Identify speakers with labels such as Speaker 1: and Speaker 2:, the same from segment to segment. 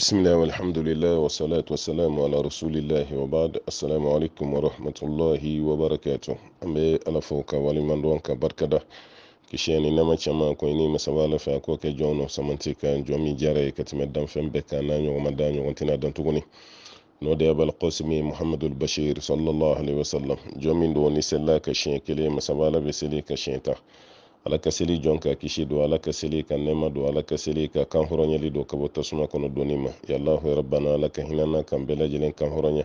Speaker 1: bismillah walhamdulillah wasalatu wassalamu ala rasulillahi wabad assalamu alaikum warahmatullahi wabarakatu an be ala fo ka walimadɔn ka barkada kisɛ ni nama caaman ko ni masaba ala fɛ a k'o kɛ jɔn nɔ samanti ka jɔn min jara ye ka tɛmɛ danfɛn bɛɛ n'a ɲɔgɔnma da ɲɔgɔn tɛna dan tuguni n'o de abal qasimi muhammadu bashir sallallahu alaihi wasallam jɔn min ni selila ka siɲɛ kelen masaba ala bɛ ka siɲɛ ta ala ka seli jɔn ka kisi don ala ka seli ka nɛɛma don ala ka seli ka kan hɔrɔnyali don ka bɔ tasuma kɔnɔ donni ma yalahu yarabana ala ka hinana kan bɛɛ lajɛlen kan hɔrɔnya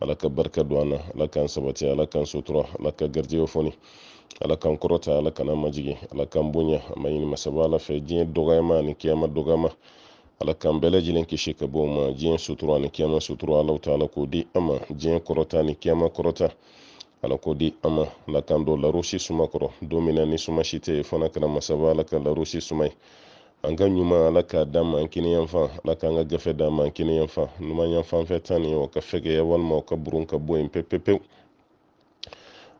Speaker 1: ala ka barika don an na ala k'an sabati ala k'an sutura ala ka garijɛgɛ foni ala k'an kɔrɔta ala kana majigi ala k'an bonya a ma ɲini masaba ala fɛ diɲɛ dɔgɔyama ani kiyama dɔgɔyama ala k'an bɛɛ lajɛlen kisi ka bɔ ma diɲɛ sutura ani kiyama sutura alaw ta ala k'o di an ma diɲɛ kɔrɔta ani kiyama kɔrɔta ala ko di an ma ala k'an larosi suma kɔrɔ don min na ni suma si tɛ fana kana masaba ala ka larosi suma ye an ka ɲuman ala k'a d'an ma an kini yanfan ala k'an ka gafe d'an ma an kini yanfan numan yanfan fɛ tan nin o ka fɛgɛya walima o ka burun ka bɔ yen pepepewu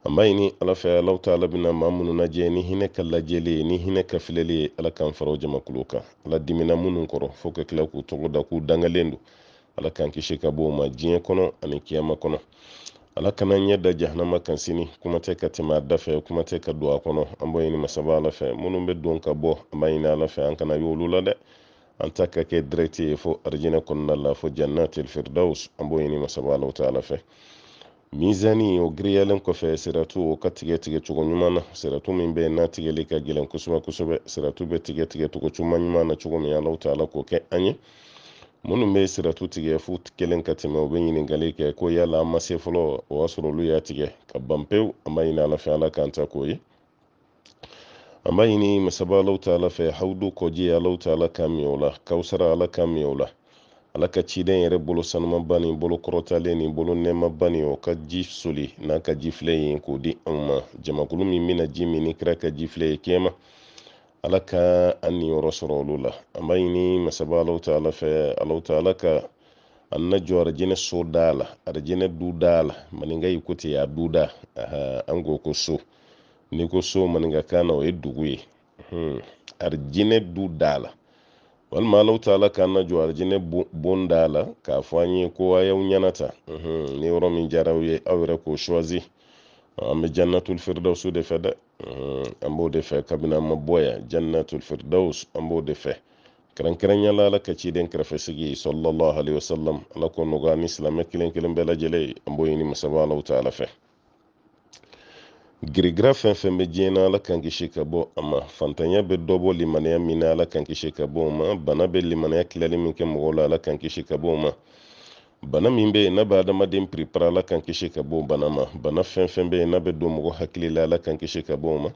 Speaker 1: an b'a ɲini ala fɛ alaw ta ala bɛna maa minnu lajɛ ni hinɛ ka lajɛli ye ni hinɛ ka filɛli ye ala k'an fara o jamakulu kan ala dimina minnu kɔrɔ fo ka tila k'u tɔgɔ da k'u dangalen don ala k'an kisi ka bɔ o ma diɲɛ kɔnɔ ani kiyama kɔnɔ ala kana ɲɛ da jahanama kan sini kuma tɛ ka tɛmɛ a da kuma tɛ ka don a kɔnɔ an b'o ɲini masaba ala fɛ minnu bɛ don ka bɔ an b'a ɲini ala fɛ an kana y'olu la dɛ an ta ka kɛ dirɛti ye fo arijinɛ kɔnɔna la fo jannatil firdaus an b'o ɲini masaba ala ta ala fɛ mizani o giriyalen kɔfɛ siratu o ka tigɛ tigɛ cogo ɲuman na siratu min bɛ n'a tigɛli ka gɛlɛn kosɛbɛ kosɛbɛ siratu bɛ tigɛ tigɛ cogo ɲuman na cogo min ala ta ala k'o kɛ an ye Minnu be siratu tigɛ f'u kelen ka tɛmɛ u bɛ ɲininkali kɛ ko yala an ma fɔlɔ o y'a sɔrɔ olu y'a tigɛ ka ban pewu an b'a ɲini ala fɛ ala k'an ta k'o ye an b'a ɲini masaba alaw ta fɛ hawudu kɔji alaw ta ka min o la kawusara ala ka min o la ala ka ciden yɛrɛ bolo sanumaba ni bolo kɔrɔtalen ni bolo nɛmaba ni o ka ji soli n'a ka ji filɛ ye k'o di anw ma jamakulu min bena ji min ni kira ka ji filɛ ye kɛma ala ka an niyɔrɔ sɔrɔ olu la an b'a ɲini masaba alaw ta ala fɛ alaw ta ala ka an na jɔ arijinɛ so daa la arijinɛ du daa la maninka yi ko ten a du da an ko ko so n'i ko so maninka kan na o ye dugu ye arijinɛ du daa la walima alaw ta ala k'an na jɔ arijinɛ bon daa la k'a fɔ an ye ko a y'aw ɲɛnata ni yɔrɔ min diyara aw ye aw yɛrɛ k'o suwazi an bɛ jannatul firdawsu de fɛ dɛ Mm, an b'o de fɛ kabini an ma bɔ yan jannatul firdaus an b'o de fɛ kɛrɛnkɛrɛnya ala ka ciden kɛrɛfɛ sallallahu alaihi wasallam ala ko nɔgɔya ni silamɛ kelen kelen bɛɛ lajɛlen an b'o ɲini masaba alaw ta fɛ girigira fɛn fɛn bɛ diɲɛ na ala kan kisi ka bɔ a ma fantanya bɛ dɔ bɔ limaniya min na ala kan kisi ka bɔ o ma bana bɛ limaniya tilali min kɛ mɔgɔw la ala kan kisi ka bɔ o ma bana min be yen n'a bɛ adamaden piripara ala kan kisi ka bɔ bana ma bana fɛn fɛn yen n'a bɛ don mɔgɔ hakili la ala kan kisi ka bɔ ma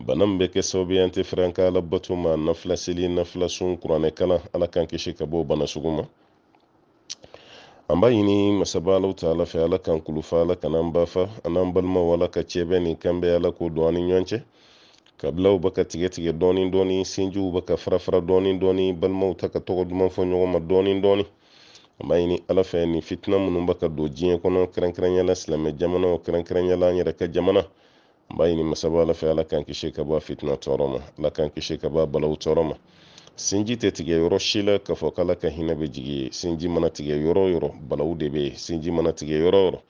Speaker 1: bana min bɛ kɛ sababu ye an tɛ fɛrɛ ka ala bato ma nafila seli kuranɛ kalan ala kan kisi ka bɔ bana sugu ma an b'a ɲini masaba alaw ta ala fɛ ala kan kulufa ala kana bafa an balimaw ala ka cɛbɛn nin kan ala k'o don an ɲɔgɔn cɛ kabilaw bɛ ka tigɛtigɛ dɔɔni dɔɔni sinjiw bɛ ka farafara dɔɔni dɔɔni balimaw ta ka tɔgɔ duman fɔ ɲɔgɔn ma dɔɔni dɔɔni an b'a ɲini ala fɛ ni fitina minnu bɛ ka don diɲɛ kɔnɔ kɛrɛnkɛrɛnyala silamɛ jamanaw kɛrɛnkɛrɛnyala an yɛrɛ ka jamana an b'a ɲini masaba ala fɛ ala k'an kisi ka bɔ fitina tɔɔrɔ ma ala k'an kisi ka bɔ balaw tɔɔrɔ ma sinji tɛ tigɛ yɔrɔ si la k'a fɔ k'ala ka hinɛ bɛ jigi ye sinji mana tigɛ yɔrɔ o yɔrɔ balaw de bɛ yen sinji mana tigɛ yɔrɔ o yɔrɔ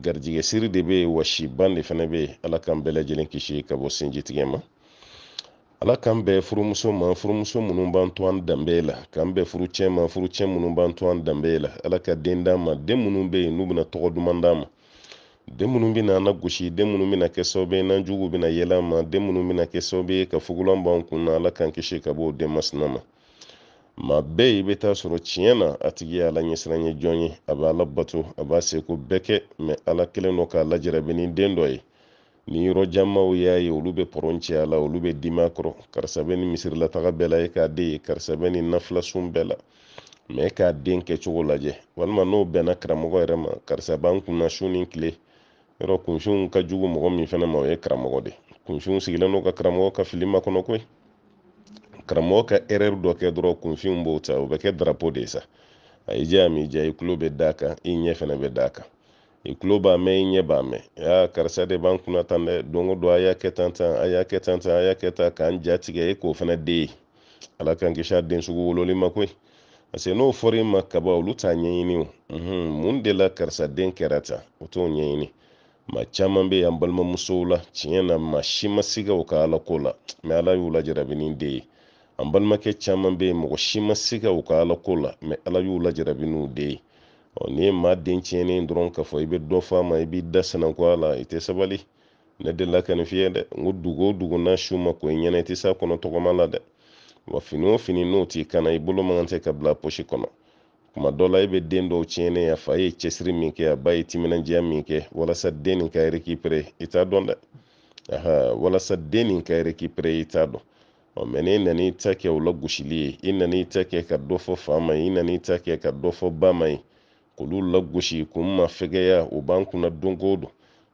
Speaker 1: garijɛgɛ siri de bɛ yen wa siban de fana bɛ yen ala k'an bɛɛ lajɛlen kisi ka bɔ sinji tigɛ ma ala k'an bɛn furumuso ma furumuso minnu b'an to an danbe la k'an bɛn furucɛ ma furucɛ minnu b'an to an danbe la ala ka den d'an ma den minnu bɛ yen n'u bɛna tɔgɔ duman d'an ma den minnu bɛna an lagosi den minnu bɛna kɛ sababu ye n'an jugu bɛna yɛlɛ an ma den minnu bɛna kɛ sababu ye ka fugulan b'an kun na ala k'an kisi ka bɔ o den ma maa bɛɛ i bɛ taa sɔrɔ tiɲɛ na a tigi ye ala ɲɛsiranɲɛ jɔn ye a bɛ ala a b'a seko bɛɛ kɛ mɛ ala kelen dɔ k'a lajarabi ni den dɔ ye ni yɔrɔ jamanw y'a ye olu bɛ pɔrɔn cɛya la olu bɛ dimi a kɔrɔ karisa bɛ ni misirilataga bɛɛ la e k'a den ye karisa bɛ ni nafilasun bɛɛ la mɛ e k'a den kɛcogo lajɛ walima n'o bɛnna karamɔgɔ yɛrɛ ma karisa b'an kunna su ni tile yɔrɔ kunfinw ka jugu mɔgɔ min fɛnɛ ma o ye karamɔgɔ de kunfinw sigilen n'u ka karamɔgɔ ka fili makɔnɔ koyi karamɔgɔ ka erreur dɔ kɛ dɔrɔn kunfinw b'o ta o bɛ kɛ darapo de ye sa a y'i diya m'i diya i tulo bɛ d'a kan i ɲɛ fɛnɛ bɛ d'a kan i kulo b'a mɛn i ɲɛ b'a mɛn ya karisa de b'an kunna tan eh, dɛ don o don a y'a kɛ tan tan a y'a kɛ tan tan a y'a kɛ tan k'an jatigɛ e k'o fana de ye ala k'an kisi a den sugu wololi ma koyi parce que n'o fɔr'i ma kaba olu t'a ɲɛɲini o mun mhm, de la karisa den kɛra tan o t'o ɲɛɲini maa caman bɛ yan balimamusow la tiɲɛ na maa si ma siga o ka ala ko la mɛ ala y'u lajarabi ni de ye an balimakɛ caman bɛ yen mɔgɔ si ma siga u ka ala ko la mɛ ala y'u lajarabi n'u de ye ni ma den tiɲɛnen dɔrɔn k'a fɔ i bɛ dɔ fɔ a ma i b'i da sinankɔ a la i tɛ sabali ne delila ka nin fiyɛ dɛ n ko dugu o dugu n'a su ma ko i ɲɛna i tɛ se a kɔnɔ tɔgɔma la dɛ wa fini o fini n'o t'i kan na i bolo man kan tɛ ka bila a pɔsi kɔnɔ kuma dɔ la e bɛ den dɔw tiɲɛnen a fa ye cɛsiri min kɛ a ba ye timinandiya min kɛ walasa den nin ka rekipere i t'a dɔn dɛ aha walasa den nin ka rekipere i t'a dɔn ɔ mɛ n'i nan'i ta kɛ o lagosili ye i nan'i ta kɛ ka dɔ fɔ fa ma ye i nan'i ta kɛ ka dɔ fɔ ba ma ye k'olu lagosi k'u mafɛgɛya o b'an kunna don don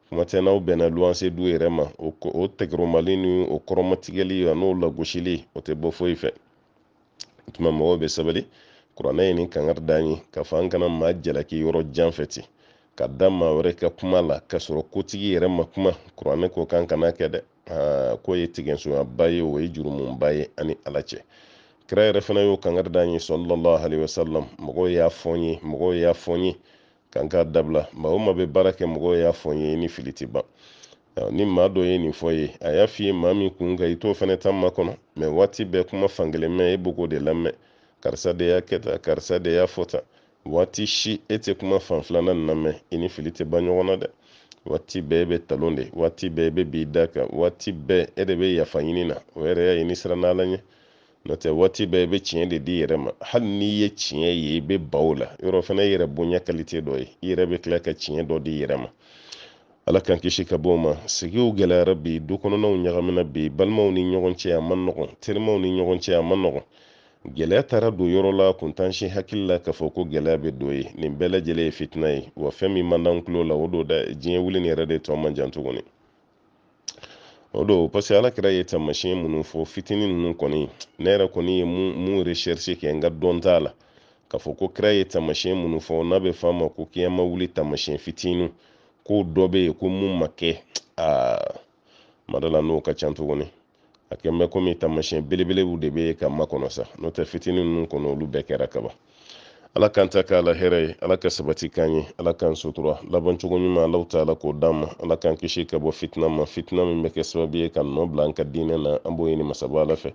Speaker 1: kuma tɛ n'aw bɛnna luwanse du yɛrɛ ma o o ni o kɔrɔmatigɛli a n'o lagosili o tɛ bɔ foyi fɛ tuma mɔgɔw bɛ sabali kuranɛ ye nin kangari d'an ye k'a fɔ an kana maa jalaki yɔrɔ jan fɛ ten ka da maa wɛrɛ ka kuma la k'a sɔrɔ kotigi yɛrɛ ma kuma kuranɛ ko kan kana kɛ dɛ aa k'o ye tigɛnsonyaba ye o ye jurumunba ye ani ala cɛ kira yɛrɛ fana y'o kangari da an ye alayhi wa salam mɔgɔw y'a fɔ n ye mɔgɔw y'a fɔ n ye kan ka dabila maa o maa bɛ baara kɛ mɔgɔw y'a fɔ n ye ni fili ti ban ni maa dɔ ye nin fɔ ye a y'a f'i ye maa min kun kan i t'o fana ta ma kɔnɔ mɛ waati bɛɛ kuma fankelen mɛn e b'o k'o de lamɛn karisa de y'a kɛ tan karisa de y'a fɔ tan waati si e tɛ kuma fan filanan nin na mɛn i ni fili tɛ ban ɲɔgɔn na dɛ waati bɛɛ e bɛ talon de waati bɛɛ e bɛ b'i da kan waati bɛɛ e de bɛ yafa ɲini na o yɛrɛ y'a ye ni siranna ala ɲɛ nɔtɛ waati bɛɛ i bɛ tiɲɛ de di yɛrɛ ma hali n'i ye tiɲɛ ye i bɛ baw la yɔrɔ fana yɛrɛ bonya kalite dɔ ye i yɛrɛ bɛ tila ka tiɲɛ dɔ di yɛrɛ ma ala k'an kisi ka bɔ o ma sigiw gɛlɛyara bi du kɔnɔnaw ɲagamina bi balimaw ni ɲɔgɔn cɛ a man nɔgɔn terimaw ni ɲɔgɔn cɛ a man nɔgɔn gɛlɛya taara don yɔrɔ la kuntan hakili la k'a fɔ ko gɛlɛya bɛ don ye nin bɛɛ lajɛlen ye fitina ye wa fɛn min man d'an tulo la o don dɛ diɲɛ wuli nin yɛrɛ de tɔ man jan tuguni o don parce que ala kɛra ye taamasiyɛn minnu fɔ fitinin ninnu kɔni ne yɛrɛ kɔni ye mun recherche kɛ n ka dɔn t'a la k'a fɔ ko kira ye taamasiyɛn minnu fɔ n'a bɛ f'a ma ko kiyama wuli taamasiyɛn fitinin ko dɔ bɛ yen ko mun ma kɛ aa madala n'o ka can tuguni a kɛ mɛ komi taamasiyɛn belebelew de bɛ yen ka makɔnɔ sa n'o tɛ fitinin ninnu kɔnɔ olu bɛɛ kɛra kaban ala k'an ta k'a la ala ka sabati k'an ye ala k'an sutura labancogo ɲuman alaw ta ala k'o d'an ala k'an kisi ka bɔ fitina ma fitina min bɛ kɛ sababu ye ka nɔ bila an ka diinɛ na an b'o ɲini masaba ala fɛ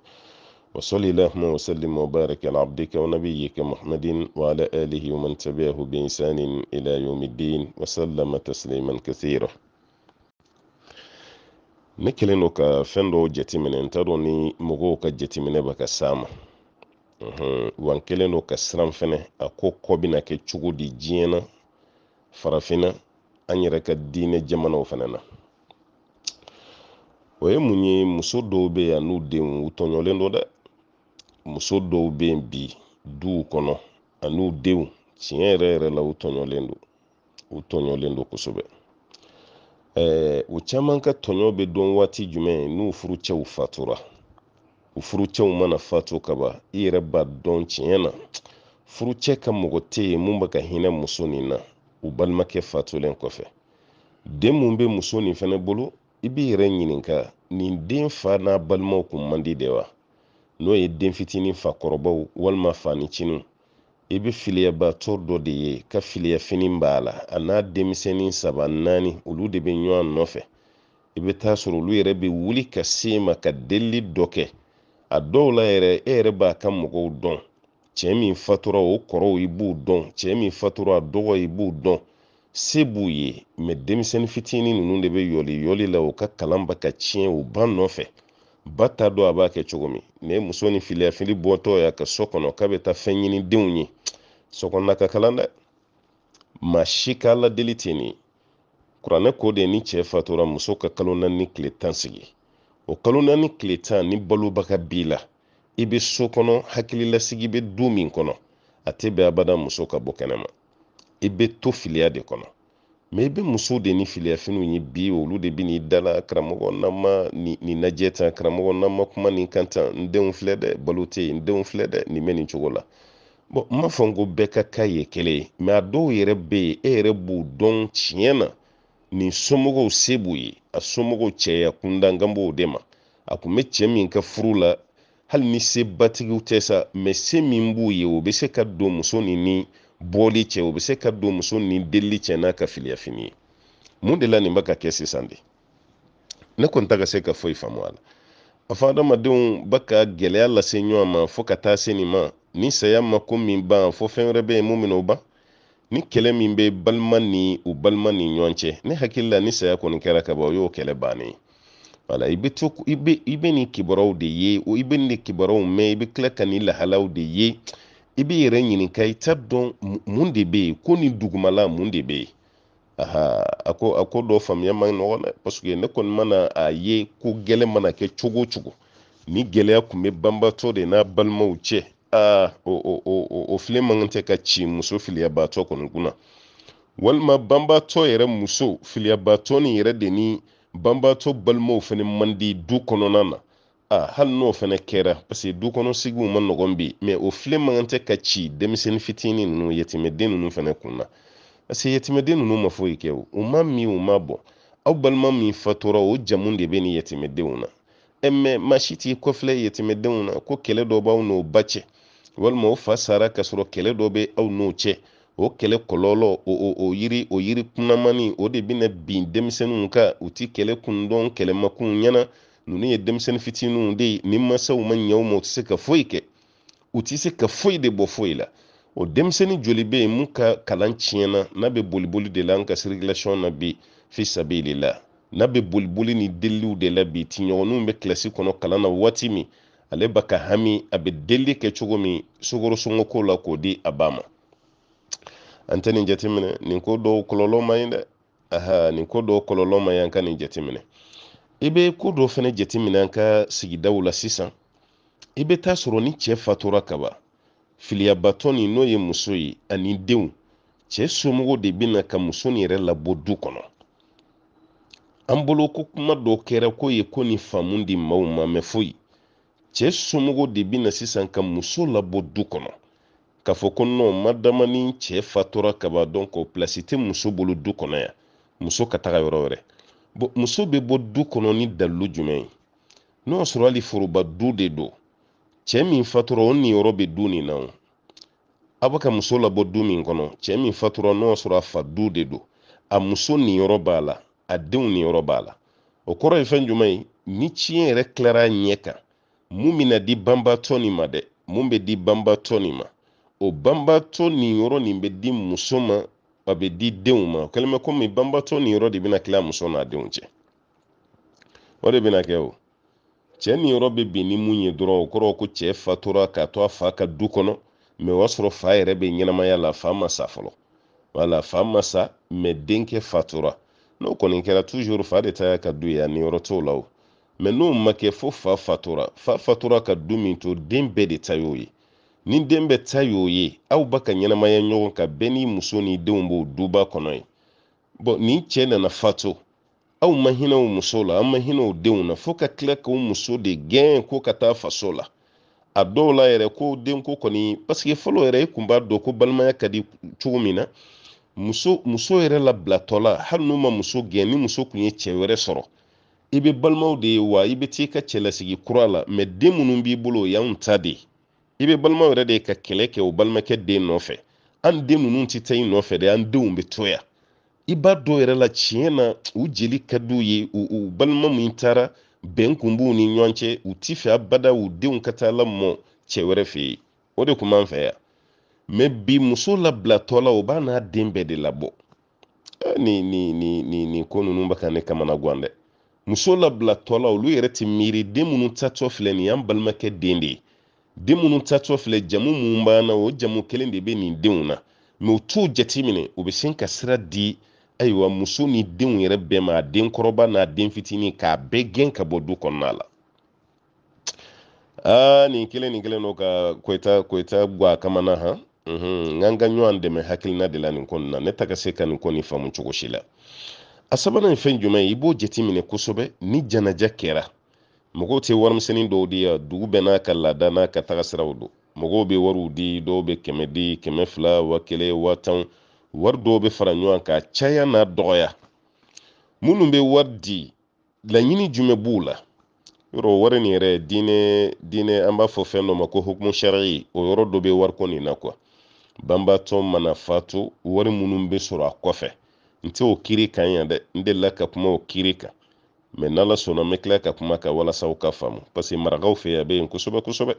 Speaker 1: وصلي اللهم وسلم وبارك على عبدك ونبيك محمد وعلى آله ومن تبعه بإنسان إلى يوم الدين وسلم تسليما كثيرا ne kɛlen do ka fɛn dɔw jatiminɛ n ni wa n kelen do ka siran fɛnɛ a ko kɔ bɛna kɛ cogo di jiɲɛna farafina an yɛrɛ ka diinɛ jamanaw fana na o ye mun ye muso dɔw be yan n'u denw u tɔɲɔlen do dɛ muso dɔw be bi duw kɔnɔ an'u denw tiɲɛ yɛrɛ yɛrɛ la u tɔɲɔlen don u tɔɲɔlen do kosɛbɛ o caaman ka tɔɲɔ be dɔn waati jumɛn n'u furu cɛw fatura furucɛw mana fato kaba i yɛrɛ b'a dɔn tiɲɛ na furucɛ ka mɔgɔ tɛ ye mun bɛ ka hinɛ muso nin na u balimakɛ fatolen kɔfɛ den mun be muso nin fɛnɛ bolo i b'i yɛrɛ ɲininka nin den fa n'a balimaw kun man de wa n'o ye den fitinin fa kɔrɔbaw walima faniciniw i be filiyabaatɔ dɔ de ye ka filiyafini b'a la a n'a denmisɛnnin saba naani olu de be ɲɔgɔn nɔfɛ i be taa sɔrɔ olu yɛrɛ be wuli ka se ma ka delili dɔ kɛ a dɔw la yɛrɛ e yɛrɛ b'a ka mɔgɔw dɔn cɛ min fatura o kɔrɔw i b'u dɔn cɛ min fatura a dɔgɔ i b'u dɔn se b'u ye mɛ denmisɛnnin fitinin ninnu de bɛ yɔli yɔli la u ka kalan ba ka tiɲɛ u ba nɔfɛ ba t'a dɔn a b'a kɛ cogo min ne muso ni filiya bɔtɔ y'a ka so kɔnɔ k'a bɛ taa fɛn ɲini denw ye sokɔnɔna ka kalan dɛ maa si ka ala ten nin kuranɛ ko de ni cɛ fatura muso ka kalo naani ni tile tan sigi o kalo naani tile tan ni balobaga b'i la i be so kɔnɔ hakililasigi be duu min kɔnɔ a tɛ bɛn abada muso ka bɔ kɛnɛma i be to filiya de kɔnɔ ma i be muso de ni filiyafiniw ye bi olu de bɛ n'i dala karamɔgɔ na ni nin lajɛ tan karamɔgɔ na ma kuma nin kan tan n denw filɛ dɛ balo tɛ yen n denw filɛ dɛ nin bɛ nin cogo la bɔn n m'a fɔ n ko bɛɛ ka ka ye kelen ye mɛ a dɔw yɛrɛ bɛ yen e yɛrɛ b'u dɔn tiɲɛ na nin somɔgɔw se b'u ye a somɔgɔw cɛya kunda n kan b'o de ma a kun bɛ cɛ min ka furu la hali ni se batigiw tɛ sa mɛ se min b'u ye o bɛ se ka don muso ni ni bɔli cɛ o bɛ se ka don muso ni delili cɛ n'a ka filiyafini ye mun de la nin bɛ ka kɛ sisan de ne kɔni ta ka se ka foyi faamu a la a fɔ adamadenw bɛ ka gɛlɛya lase ɲɔgɔn ma fo ka taa se nin ma ni saya ma ko min ban fo fɛn wɛrɛ bɛ yen mun minɛ o ban ni kɛlɛ min bɛ balima ni u balima ni ɲɔgɔn cɛ ne hakili la ni saya kɔni kɛra ka ban o y'o kɛlɛ bannen wala i bɛ to i bɛ i bɛ nin kibaruyaw de ye o i bɛ nin de kibaruyaw mɛn i bɛ tila ka nin lahalaw de ye i b'i yɛrɛ ɲininka i t'a dɔn mun de bɛ yen ko nin dugumala mun de bɛ yen aha a ko a ko dɔ faamuya man nɔgɔn dɛ paseke ne kɔni mana a ye ko gɛlɛ mana kɛ cogo o cogo ni gɛlɛya tun bɛ banbatɔ de n'a balimaw cɛ a o filiman te ka ci muso filiya bato kɔni kunna walima banbatɔ yɛrɛ muso filiya bato ni yɛrɛ de ni banbatɔ balimaw fɛnɛ man di du kɔnɔna na a hali n'o fene kɛra parce que du kono sigu ma nɔgɔn bi mɛ o file man tɛ ka ci denmisɛnnin fitinin ninnu yɛtɛmɛden ninnu fɛnɛ kun na parce que yɛtɛmɛden ninnu ma foyi kɛ o u ma min u ma bɔ aw balima min fatura o jamu de bɛ ni yɛtɛmɛdenw na ɛ mɛ maa si t'i kɔfilɛ yɛtɛmɛdenw na ko kɛlɛ dɔ b'aw n'o ba cɛ walima o fa sara k'a sɔrɔ kɛlɛ dɔ bɛ aw n'o cɛ o kɛlɛ kɔlɔlɔ o o o yiri o yiri kunnamani o de bɛna bin denmisɛnninw kan u ti kɛlɛ kun dɔn kɛlɛmakun ɲɛna ninnu ye denmisɛnnin fitininw de ye ni mansaw ma ɲɛ u ma u tɛ se ka foyi kɛ u tɛ se ka foyi de bɔ foyi la o denmisɛnnin joli bɛ yen mun ka kalan tiɲɛna n'a bɛ boliboli de la an ka sirikilasiɔn na bi fisabi de la n'a bɛ boliboli ni deliw de la bi tiɲɔgɔnninw bɛ kilasi kɔnɔ kalan na waati min ale ba ka hami a bɛ deli kɛ cogo min sukorosungoko la k'o di a ba ma an tɛ nin jateminɛ nin ko dɔw kɔlɔlɔ man ɲi dɛ aha nin ko dɔw kɔlɔlɔ man ɲi an ka nin jateminɛ i bɛ ko dɔw fana jateminɛ an ka sigidaw la sisan i bɛ taa sɔrɔ ni cɛ fatura kaba filiyabatɔ nin n'o ye muso ye ani denw cɛ somɔgɔw de bɛ ka muso nin yɛrɛ labɔ du kɔnɔ an bolo ko kuma dɔ kɛra ko ye ko nin faamu di maaw ma mɛ foyi cɛ somɔgɔw de bɛ na sisan ka muso labɔ du kɔnɔ k'a fɔ ko nɔ madama ni cɛ fatura kaba dɔn ko pilasi tɛ muso bolo du kɔnɔ yan muso ka taga yɔrɔ wɛrɛ bon muso bɛ bɔ du kɔnɔ ni dalilu jumɛn ye n'o y'a sɔrɔ hali foroba du de don cɛ min fatura o niyɔrɔ bɛ du nin na o aw muso labɔ du min kɔnɔ cɛ min fatura n'o y'a sɔrɔ a fa du de don a muso niyɔrɔ b'a la a denw niyɔrɔ b'a la o kɔrɔ ye fɛn jumɛn ye ni tiɲɛ yɛrɛ tilara ɲɛ kan mun bɛna di banbatɔ nin ma dɛ mun be di banbatɔ nin ma o banbatɔ ninyɔrɔ yɔrɔ nin bɛ di muso ma a bɛ di denw ma o kɛlen bɛ komi banbatɔ nin de bena tila muso n'a denw cɛ o de bɛna kɛ o cɛ nin yɔrɔ bɛ ni mun ye dɔrɔn o kɔrɔ ko cɛ fatura k'a to a fa ka du kɔnɔ mɛ o y'a sɔrɔ fa yɛrɛ be ɲɛnamaya la fa ma sa fɔlɔ wala fa ma sa mɛ denkɛ fatura n'o kɔni kɛra tuzur fa de ta y'a ka du ye a niyɔrɔ t'o la o mɛ n'o ma kɛ fo fa fatura fa fatura ka du min to den bɛɛ de ta y'o ye ni den bɛɛ ta y'o ye aw ba ka ɲɛnamaya ɲɔgɔn ka bɛɛ n'i muso ni denw b'o duba kɔnɔ ye bɔn nin cɛ nana fato aw ma hinɛ o muso la aw ma hinɛ o denw na fo ka tila k'o muso de gɛn ko ka taa faso la a dɔw la yɛrɛ ko den ko kɔni paseke fɔlɔ yɛrɛ i kun b'a dɔn ko balimaya ka di cogo min na muso muso yɛrɛ labilatɔla hali n'u ma muso gɛn ni muso kun ye cɛ i bɛ balimaw de ye wa i bɛ t'i ka cɛlasigi kura la mɛ den minnu b'i bolo o y'anw ta de ye i bɛ balimaw yɛrɛ de ye ka kɛlɛ kɛ o balimakɛ den nɔfɛ an den ninnu tɛ taa i nɔfɛ de an denw bɛ toya yan i b'a dɔw yɛrɛ la tiɲɛ na u jeli ka di u ye u balima min taara bɛn kun ni ɲɔgɔn cɛ u t'i fɛ abada u denw ka taa lamɔ cɛ wɛrɛ fɛ yen o de kun b'an fɛ yan mɛ bi muso labilatɔ la o b'a eh, n'a den bɛɛ de labɔ ni ni ni ni ni ko ninnu bɛ ka ne kamana gan dɛ muso labilatɔ la olu yɛrɛ ti miiri den minnu tatɔ filɛ nin y'an balimakɛ den de ye den minnu tatɔ filɛ jamu minnu b'an o jamu kelen de bɛ nin denw na mɛ u t'o jateminɛ u bɛ sin ka sira di ayiwa muso ni denw yɛrɛ bɛɛ ma a den kɔrɔba n'a den fitinin k'a bɛɛ gɛn ka bɔ du kɔnɔna la aa nin kelen nin kelen don ka koyita koyita bɔ kama na han n ka n ka ɲɔgɔn dɛmɛ hakilina de la nin ko na ne ta ka se ka nin ko faamu cogo si la a sabanan ye fɛn jumɛn ye i b'o jateminɛ kosɛbɛ ni janaja kɛra mɔgɔw tɛ warimisɛnnin dɔw di yan dugu bɛɛ n'a ka laada n'a ka taga siraw don mɔgɔw bɛ wariw di dɔw bɛ kɛmɛ di kɛmɛ fila wa kelen wa tan wari dɔw bɛ fara ɲɔgɔn kan caya n'a dɔgɔya minnu bɛ wari di laɲini jumɛn b'u la yɔrɔ wari nin yɛrɛ diinɛ diinɛ an b'a fɔ fɛn dɔ ma ko hukumu sariya o yɔrɔ dɔ bɛ wariko nin na kuwa banbatɔ mana faatu wari minnu bɛ sɔrɔ a kɔfɛ nti o kiri kan ya dɛ n delila ka kuma o kiri kan mɛ n'ala sɔnna n bɛ tila ka kuma kan walasa aw ka faamu paseke marakaw fɛ a bɛ yen kosɛbɛ kosɛbɛ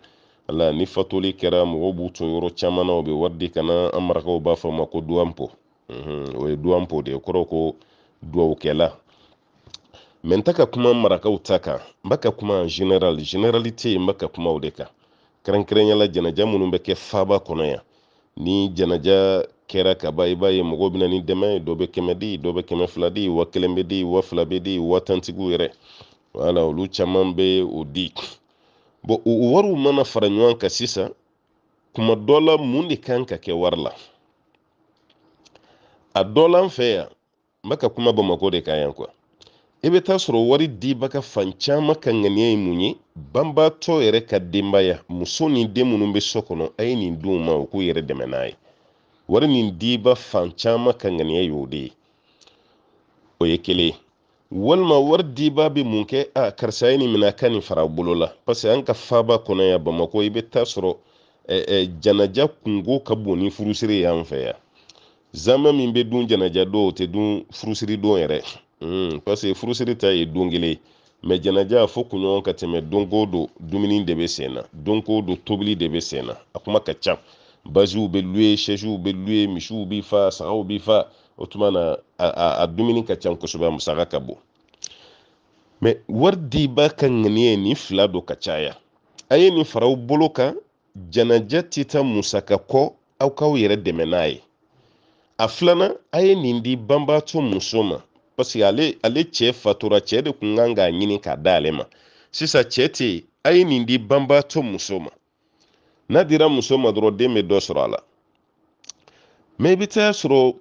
Speaker 1: ala ni fatuli kɛra mɔgɔw b'u tun yɔrɔ caman na o bɛ wari di kana an marakaw b'a fɔ ma ko duwanpo o ye duwanpo de ye kɔrɔ ko duwawukɛla mɛ n ta ka kuma marakaw ta kan n b'a ka kuma general generalité n b'a ka kuma o de kan kɛrɛnkɛrɛnnenya la janaja minnu bɛ kɛ faaba kɔnɔ yan ni janaja kɛra kaba i b'a ye mɔgɔw bɛna ni dɛmɛ ye dɔ bɛ kɛmɛ di dɔ bɛ kɛmɛ fila di wa kelen bɛ di wa fila bɛ di wa tantigiw yɛrɛ wala olu caman bɛ o di bɔn o wariw mana fara ɲɔgɔn kan sisan kuma dɔ la mun de kan ka kɛ wari la a dɔ la an fɛ yan n bɛ ka kuma bamakɔ de kan yan kuwa i bɛ taa sɔrɔ wari diba ka fan caman ka ŋaniya ye mun ye banbaatɔ yɛrɛ ka denbaya muso ni den minnu bɛ so kɔnɔ a ye nin denw ma u k'u yɛrɛ dɛmɛ n'a ye wari nin diiba fan caman ka ŋaniya y'o de ye o ye kelen walima wari diiba bɛ mun kɛ a karisa ye nin minɛ ka nin fara bolo la paseke an ka faaba kɔnɔ yan bamakɔ i bɛ taa sɔrɔ e, e, janaja kungo ka bon ni furusiri y'an fɛ yan zamɛ min be dun janaja don o tɛ dun furusiri don yɛrɛ hmm, paseke furusiri ta ye don kelen mɛ janaja fo kunɲɔgɔn ka tɛmɛ don o don dumuni de bɛ sen na don o tobili de bɛ sen na a kuma ka ca bazu bɛ luye sɛsiw bɛ luye misiw b'i fa sagaw b'i fa o tuma na a, a, dumuni ka ca kosɛbɛ a musaka ka bon mɛ wari ba ka ŋaniya ni fila don ka caya a ye nin faraw bolo kan janaja tɛ ta musaka kɔ aw k'aw yɛrɛ dɛmɛ n'a ye a filanan a ye nin di banbaatɔ muso ma ale ale fatura cɛ de kun kan k'a ɲini k'a d'ale ma sisan cɛ tɛ a ye nin di banbaatɔ muso ma n'a dira muso ma dɔrɔn den bɛ dɔ sɔrɔ a la mɛ i bɛ taa sɔrɔ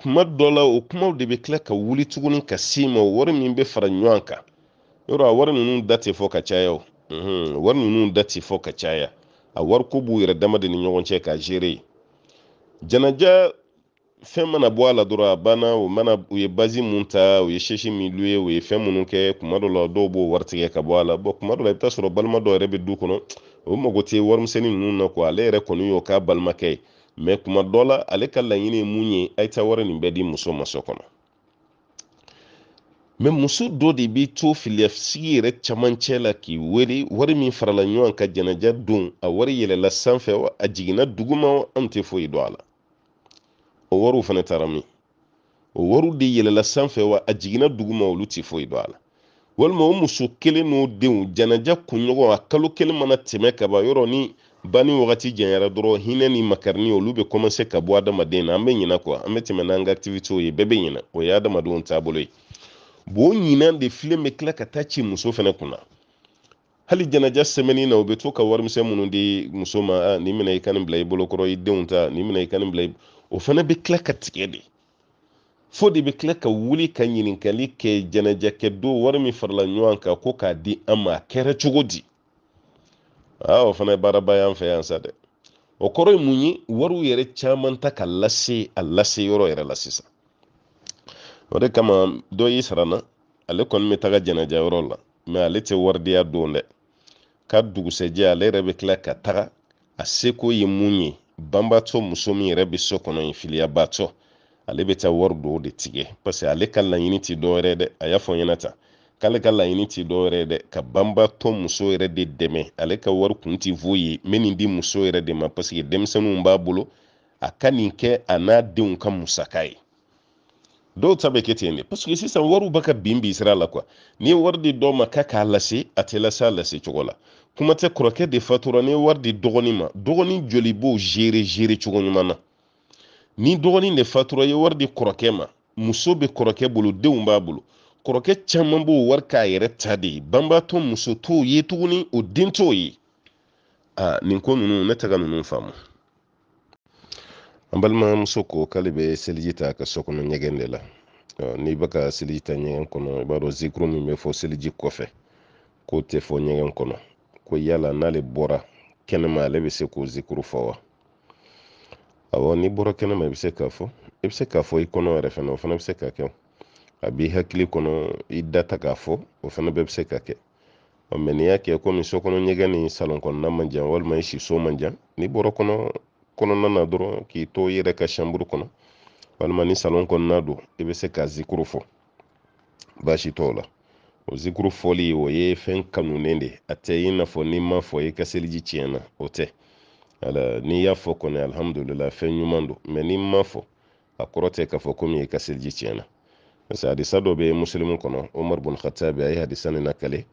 Speaker 1: kuma dɔ la o kumaw de bɛ tila ka wuli tuguni ka s'i ma wari min bɛ fara ɲɔgɔn kan yɔrɔ a wari ninnu da tɛ fɔ ka caya o wari ninnu da tɛ fɔ ka caya a wari ko b'u yɛrɛ dama de ni ɲɔgɔn cɛ k'a zere janaja fɛn mana bɔ a la dɔrɔn a banna o mana u ye bazi mun ta u ye sɛsi min lu ye u ye fɛn minnu kɛ kuma dɔ la dɔw b'o wari tigɛ ka bɔ a la bɔn kuma dɔ la i bɛ taa sɔrɔ balima dɔw yɛrɛ bɛ du kɔnɔ o mago tɛ warimisɛni nunu na ko ale yɛrɛ kɔni y'o k'a balimakɛ ye mɛ kuma dɔ la ale ka laɲini ye mun ye a ye wari nin bɛɛ di muso ma so kɔnɔ mɛ muso dɔ de b'i to filiyasigi yɛrɛ camancɛ la k'i wele wari min farala ɲɔgɔn ka janaja don a wari yɛlɛla sanfɛ wa a jiginna dugu ma anw tɛ foyi dɔn a la o wariw fana taara min o wariw de yɛlɛla sanfɛ wa a jiginna dugu ma olu tɛ foyi dɔn a la walima o muso kelen n'o denw janaja kunɲɔgɔn a kalo kelen mana tɛmɛ ka ban yɔrɔ ni bani wagati janyara dɔrɔn hinɛ ni makarini olu bɛ kɔmanse ka bɔ adamaden na an bɛ ɲina kuwa an bɛ tɛmɛ n'an ka activitéw ye bɛɛ bɛ ɲina o ye adamadenw taabolo ye bon ɲinan de filen bɛ tila ka taa ci muso fana kunna hali janaja sɛmɛni na u bɛ to ka warimisɛn minnu di muso ma nin minɛ i ka nin bila i bolokɔrɔ i denw ta nin minɛ i ka nin bila i o fana bɛ tila ka tigɛ de fo de bɛ tila ka wuli ka ɲininkali kɛ jɛnɛjakɛ don wari min farala ɲɔgɔn kan ko k'a di an ma a kɛra cogo di o fana ye baaraba y'an fɛ yan sa dɛ o kɔrɔ ye mun ye wariw yɛrɛ caman ta ka lase a lase yɔrɔ yɛrɛ la sisan o de kama dɔ y'i sara ale kɔni bɛ taga jɛnɛja la mɛ ale tɛ waridiya don dɛ ka dugusɛjɛ ale yɛrɛ bɛ tila ka taga a seko ye mun ye banbatɔ muso min yɛrɛ bɛ so kɔnɔ in filiyabatɔ ale bɛ taa wari dɔw de tigɛ parce que ale ka laɲini ti dɔwɛrɛ dɛ a y'a fɔ n ɲɛna tan k'ale ka laɲini ti dɔwɛrɛ dɛ ka banbatɔ muso yɛrɛ de dɛmɛ ale ka wari kun ti foyi ye n bɛ nin di muso yɛrɛ de ma parce que denmisɛnninw b'a bolo a ka nin kɛ a n'a denw ka musaka ye dɔw ta bɛ kɛ ten de parce que sisan wariw bɛ ka bin bin sira la kuwa n'i ye wari di dɔw ma k'a k'a lase a tɛ lase a lase cogo la kuma tɛ kɔrɔkɛ de fatura n'i ye wari di dɔgɔnin ma dɔgɔnin joli b'o zere zere cogo ɲuman na ni dɔgɔnin de fatura ye wari di kɔrɔkɛ ma muso be kɔrɔkɛ bolo denw b'a bolo kɔrɔkɛ caman b'o wari k'a yɛrɛ ta de banbatɔ muso t'o ye tuguni o den t'o ye a nin ko ninnu ne tɛ ka ninnu faamu an muso ko k'ale bɛ seliji ta ka so kɔnɔ ɲɛgɛn de la n'i bɛ ka seliji ta ɲɛgɛn kɔnɔ i b'a dɔn zikuru min bɛ fɔ seliji kɔfɛ k'o tɛ fɔ ɲɛgɛn kɔnɔ ko yala n'ale bɔra kɛnɛma ale bɛ se k'o zikuru fɔ wa awɔ n'i bɔra kɛnɛma i bɛ se k'a fɔ i bɛ se k'a fɔ i kɔnɔ yɛrɛ fana o fana bɛ se k'a kɛ a b'i hakili kɔnɔ i da ta k'a fɔ o fana bɛɛ bɛ se k'a kɛ mɛ n'i y'a kɛ komi sokɔnɔ ɲɛgɛn ni salon kɔnɔna man jan walima i si so man jan n'i bɔra kɔnɔ kɔnɔna na dɔrɔn k'i to i yɛrɛ ka samburu kɔnɔ walima ni salon kɔnɔna don i bɛ se ka zikuru fɔ baasi t'o la o zikuru fɔli o ye fɛn kanunen de a tɛ i n'a fɔ n'i m'a fɔ i ka seliji tiɲɛna o tɛ ala n'i y'a fɔ kɔni alihamudulila fɛn ɲuman don mɛ n'i ma fɔ a kɔrɔ tɛ k'a fɔ komi i e ka seliji tiɲɛna parce hadisa dɔ bɛ muslimu kɔnɔ umar bun khatabi a ye hadisa nin nakale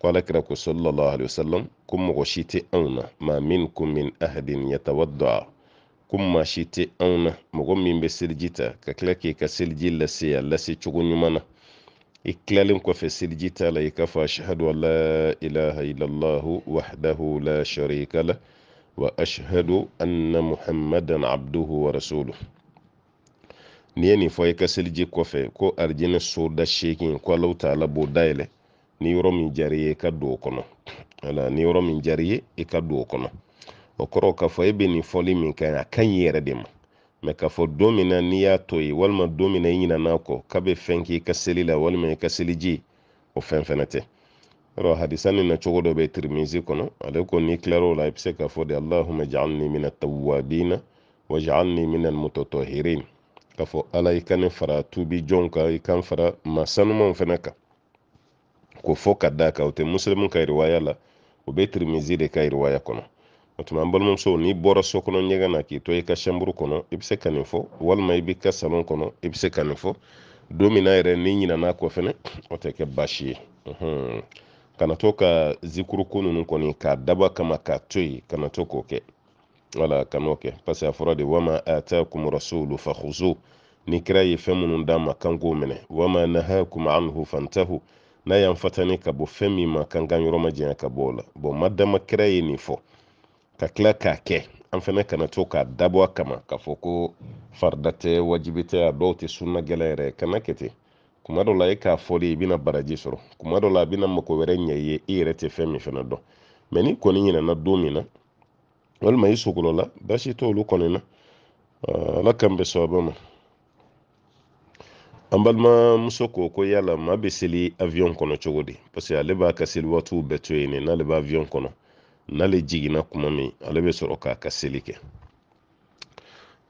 Speaker 1: ko ala kira ko sallallahu alaihi wasallam ko mɔgɔ si tɛ anw na ma minkum min ahadin yatawadda ko maa si tɛ anw na mɔgɔ min bɛ seliji ta ka tila k'i ka seliji lase a lase cogo ɲuman na i tilalen kɔfɛ seliji t'a la i k'a fɔ ashahadu an la ilaha illallahu wahdahu la sharika la وأشهد أن محمدا عبده ورسوله n'i ye nin fɔ i ka seliji kɔfɛ ko arijinɛ soda seegin ko alaw taala b'o dayɛlɛ ni yɔrɔ min diyar'i ye i ka o kɔnɔ wala ni yɔrɔ min diyar'i ye i ka don o kɔnɔ o kɔrɔ k'a fɔ e bɛ nin fɔli min kɛ a ka ɲi yɛrɛ de ma mɛ k'a fɔ don min na n'i y'a to yen walima don min na i ɲinɛna kɔ k'a bɛ fɛn k'i ka seli la walima i ka seliji o fɛn fɛnɛ tɛ ro hadisa nin na cogo dɔ bɛ tirimizi kɔnɔ ale ko n'i kilar'o la i bɛ se k'a fɔ de alahuma jaalni mina tawabina wa jaalni mina mutatahirin k'a fɔ ala i ka ne fara tubi jɔn kan i kan fara maa sanumanw fana kan ko fɔ ka d'a kan o tɛ muslimu ka riwaya la o bɛ tirimizi de ka riwaya kɔnɔ o tuma an balimamuso n'i bɔra so kɔnɔ ɲɛgɛn na k'i to i ka shamburu kɔnɔ i bɛ se ka nin fɔ walima i b'i ka salon kɔnɔ i bɛ se ka nin fɔ don min na yɛrɛ n'i ɲinɛna kɔ fɛnɛ o tɛ kɛ baasi ye mhm kana to ka zikuriko ninnu kɔni k'a daba kama k'a to kana to k'o kɛ wala ka n'o kɛ parce que a fɔra de wama atakum rasulu fakhuzu ni kira ye fɛn minnu d'a ma kan k'o minɛ wama nahakum anhu fantahu n'a y'an fatani ka bɔ fɛn min ma kan kan yɔrɔ ma janya ka bɔ o la bɔn madama kira ye nin fɔ ka tila k'a kɛ an fɛnɛ kana to k'a dabɔ a kama k'a fɔ ko farida tɛ wajibi tɛ a dɔw tɛ sunna gɛlɛ yɛrɛ kana kɛ ten kuma dɔ la e k'a fɔli i bɛna baraji sɔrɔ kuma dɔ la a bɛna mako wɛrɛ ɲɛ i ye i yɛrɛ tɛ fɛn min fana dɔn mɛ ni kɔni ɲinɛna don min na walima i sogolɔ la basi t'olu kɔni na ala k'an bɛ sababa ma an balimamuso ko ko yala maa bɛ seli avion kɔnɔ cogo di parce que ale b'a ka seli waatiw bɛɛ to yen n'ale b'a avion kɔnɔ n'ale jiginna kuma min ale bɛ sɔrɔ k'a ka seli kɛ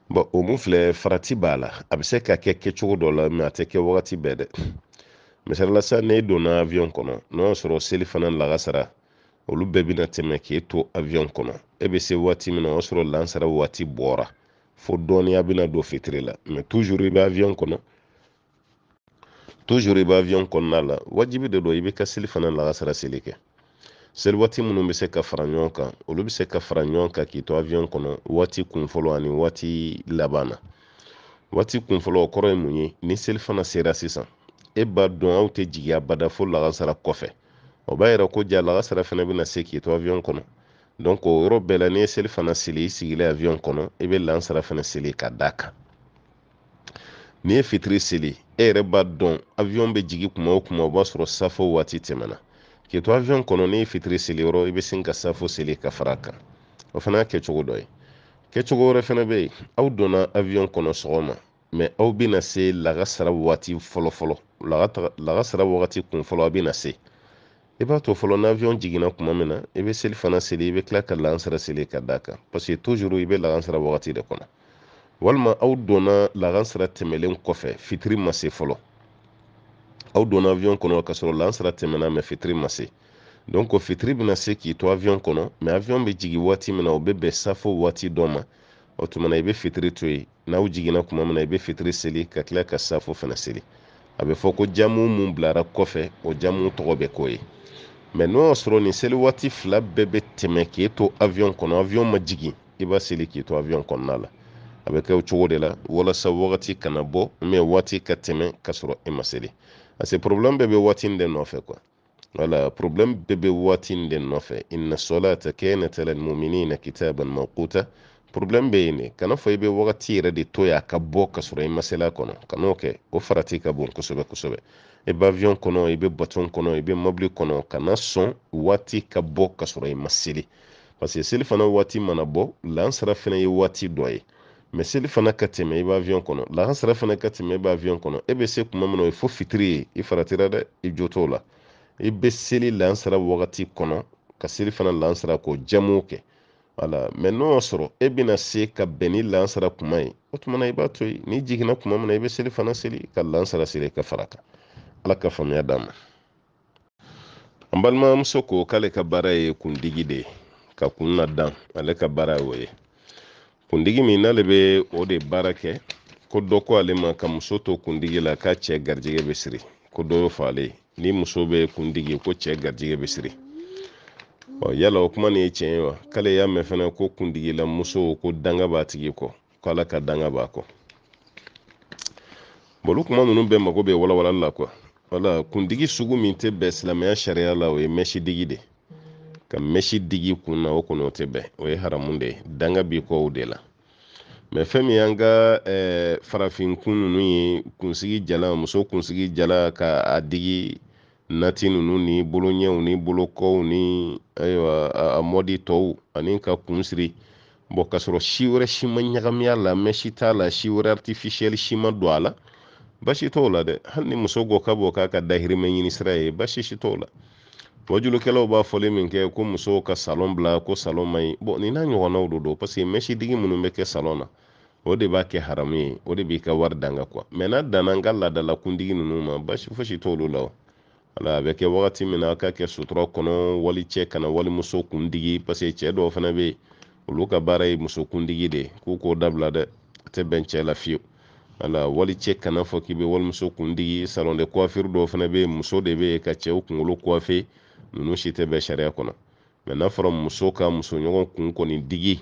Speaker 1: bɔn o mun filɛ farati b'a la a bɛ se ka kɛ kɛcogo dɔ la mɛ a tɛ kɛ wagati bɛɛ dɛ misalila sa ne donna avion kɔnɔ n'o y'a sɔrɔ seli fana lagasara olu bɛɛ bɛna tɛmɛ k'e to avion kɔnɔ e bɛ se waati min na o y'a sɔrɔ lansara waati bɔra fo dɔɔniya bɛna don fitiri la mɛ toujours i bɛ avion kɔnɔ toujours i bɛ avion kɔnɔna la wajibi de don i bɛ ka seli fana lagasara seli kɛ seli waati minnu bɛ se e e ka fara ɲɔgɔn kan olu bɛ se ka fara ɲɔgɔn kan k'i to avion kɔnɔ waati kunfɔlɔ ani waati laban na waati kunfɔlɔ o kɔrɔ ye mun ye ni selifana sera sisan e b'a dɔn aw tɛ jigin abada fo lakasara kɔfɛ o b'a yira ko ja lakasara fana bɛna se k'i to avion kɔnɔ donc o yɔrɔ bɛɛ la n'i ye selifana seli i sigilen avion kɔnɔ i bɛ lansara fana seli ka d'a kan n'i ye fitiri seli e yɛrɛ b'a dɔn avion bɛ jigin kuma o kuma o b'a sɔrɔ safo waati tɛmɛna k'i to avion kɔnɔ n'i ye fitiri seli yɔrɔ i bɛ sin ka safo seli ka fara a kan o fana y'a kɛcogo dɔ ye kɛcogo wɛrɛ fana bɛ yen aw donna avion kɔnɔ sɔgɔma mɛ aw bɛna se laga sara waati folo fɔlɔ laga sara wagati kun fɔlɔ aw bɛna se i b'a to fɔlɔ n'avion jiginna tuma min na i bɛ seli fana seli i bɛ tila ka lansara seli ka d'a kan parce que toujours i bɛ lagansara wagati de kɔnɔ walima aw donna lagansara tɛmɛlen kɔfɛ fitiri ma se fɔlɔ aw donna avion kɔnɔ ka sɔrɔ lansara tɛmɛna mɛ fitiri ma se donc fitiri bɛna se k'i to avion kɔnɔ mɛ avion be jigi waati min na o bɛ bɛn safo waati dɔ ma o tuma na i bɛ fitiri to yen n'aw jiginna tuma min na i bɛ fitiri seli ka tila ka safo fana seli a bɛ fɔ ko jamu mun bilara kɔfɛ o jamu tɔgɔ bɛ k'o ye mɛ n'o y'a sɔrɔ nin seli waati fila bɛɛ bɛ tɛmɛ k'e to avion kɔnɔ avion ma jigi i b'a seli k'i to avion kɔnɔna la a bɛ kɛ o cogo de la walasa wagati kana bɔ waati ka tɛmɛ ka sɔrɔ e ma seli parce que problème bɛɛ bɛ waati de nɔfɛ quoi wala problème bɛɛ bɛ waati de nɔfɛ inna solata kanat ala almuminina kitaban mawquta problème bɛ yen kana fɔ i bɛ wagati yɛrɛ de to ka bɔ ka sɔrɔ i ma sel'a kɔnɔ kan'o kɛ o farati ka bon kosɛbɛ kosɛbɛ i bɛ avion kɔnɔ i be baton kɔnɔ i be mobili kɔnɔ kana sɔn wati ka bɔ ka sɔrɔ i ma seli parce que seli fana wati mana bɔ lansara fana ye waati dɔ mɛ seli fana ka tɛmɛ i b'a avion kɔnɔ lahansara fana ka tɛmɛ e b'a avion kɔnɔ e bɛ se kuma min na o ye fo fitiri ye i faratira dɛ i jo t'o la i bɛ seli lahansara wagati kɔnɔ ka seli fana lahansara k'o jɛmuw kɛ wala mɛ n'o y'a sɔrɔ e bɛna se ka bɛn ni lahansara kuma ye o tuma na i b'a to yen n'i jiginna kuma min na i bɛ seli fana seli ka lahansara seli ka fara kan ala ka faamuya d'a ma an balimamuso ko k'ale ka baara ye kundigi de ye ka kun na dan ale ka baara y'o ye kundigi min n'ale be o de baara kɛ ko dɔ ko ale ma ka muso to kundigi la k'a cɛ garijɛgɛ bɛ siri ko dɔ y'o fɔ ale ye ni muso bɛ kundigi ko cɛ garijɛgɛ bɛ siri ɔ yala o kuma nin ye tiɲɛ wa k'ale y'a mɛn fana ko kundigila muso ko danga b'a tigi kɔ ko ala ka danga b'a kɔ bon kuma ninnu bɛɛ mago bɛ walawalali la kuwa wala kuntigi sugu min tɛ bɛn silamɛya sariya la o ye mɛsidigi de ka mɛsi digi kun na o kɔni o tɛ bɛn o ye haramu de ye danga bi kɔ o de la mɛ fɛn min y'an ka eh, farafin kun ninnu ye kunsigi jala muso kunsigi jala ka a digi nati ninnu ni boloɲɛw ni bolokɔw ni ayiwa a mɔdi tɔw ani ka kun siri bɔn k'a sɔrɔ si wɛrɛ si ma ɲagami a la mɛ t'a la si wɛrɛ artifisiyɛli si don a la basi t'o la dɛ hali ni muso ko ka bɔ k'a ka dahirimɛ ɲini sira ye basi si t'o la tɔjulokɛlaw b'a fɔli min kɛ ko musow ka salon bila ko salon man ɲi bon nin n'a ɲɔgɔnnaw de don paseke mɛsi digi minnu bɛ kɛ salon na o de b'a kɛ haramu ye o de b'i ka wari danga kuwa mɛ n'a danna n ka laadala kuntigi ninnu ma basi fosi t'olu la o ala a bɛ kɛ wagati min na a ka kɛ sutura kɔnɔ wali cɛ kana wali muso kuntigi paseke cɛ dɔw fana bɛ yen olu ka baara ye muso kuntigi de ye k'u k'o dabila dɛ a tɛ bɛn cɛ la fiyewu ala wali cɛ kana fɔ k'i bɛ walimuso kuntigi salon de coiffure dɔw fana bɛ yen muso de bɛ yen ka cɛw kunkolo coiffer nunu si tɛ bɛn sariya kɔnɔ mɛ n'a fɔra muso ka musoɲɔgɔn kun kɔni digi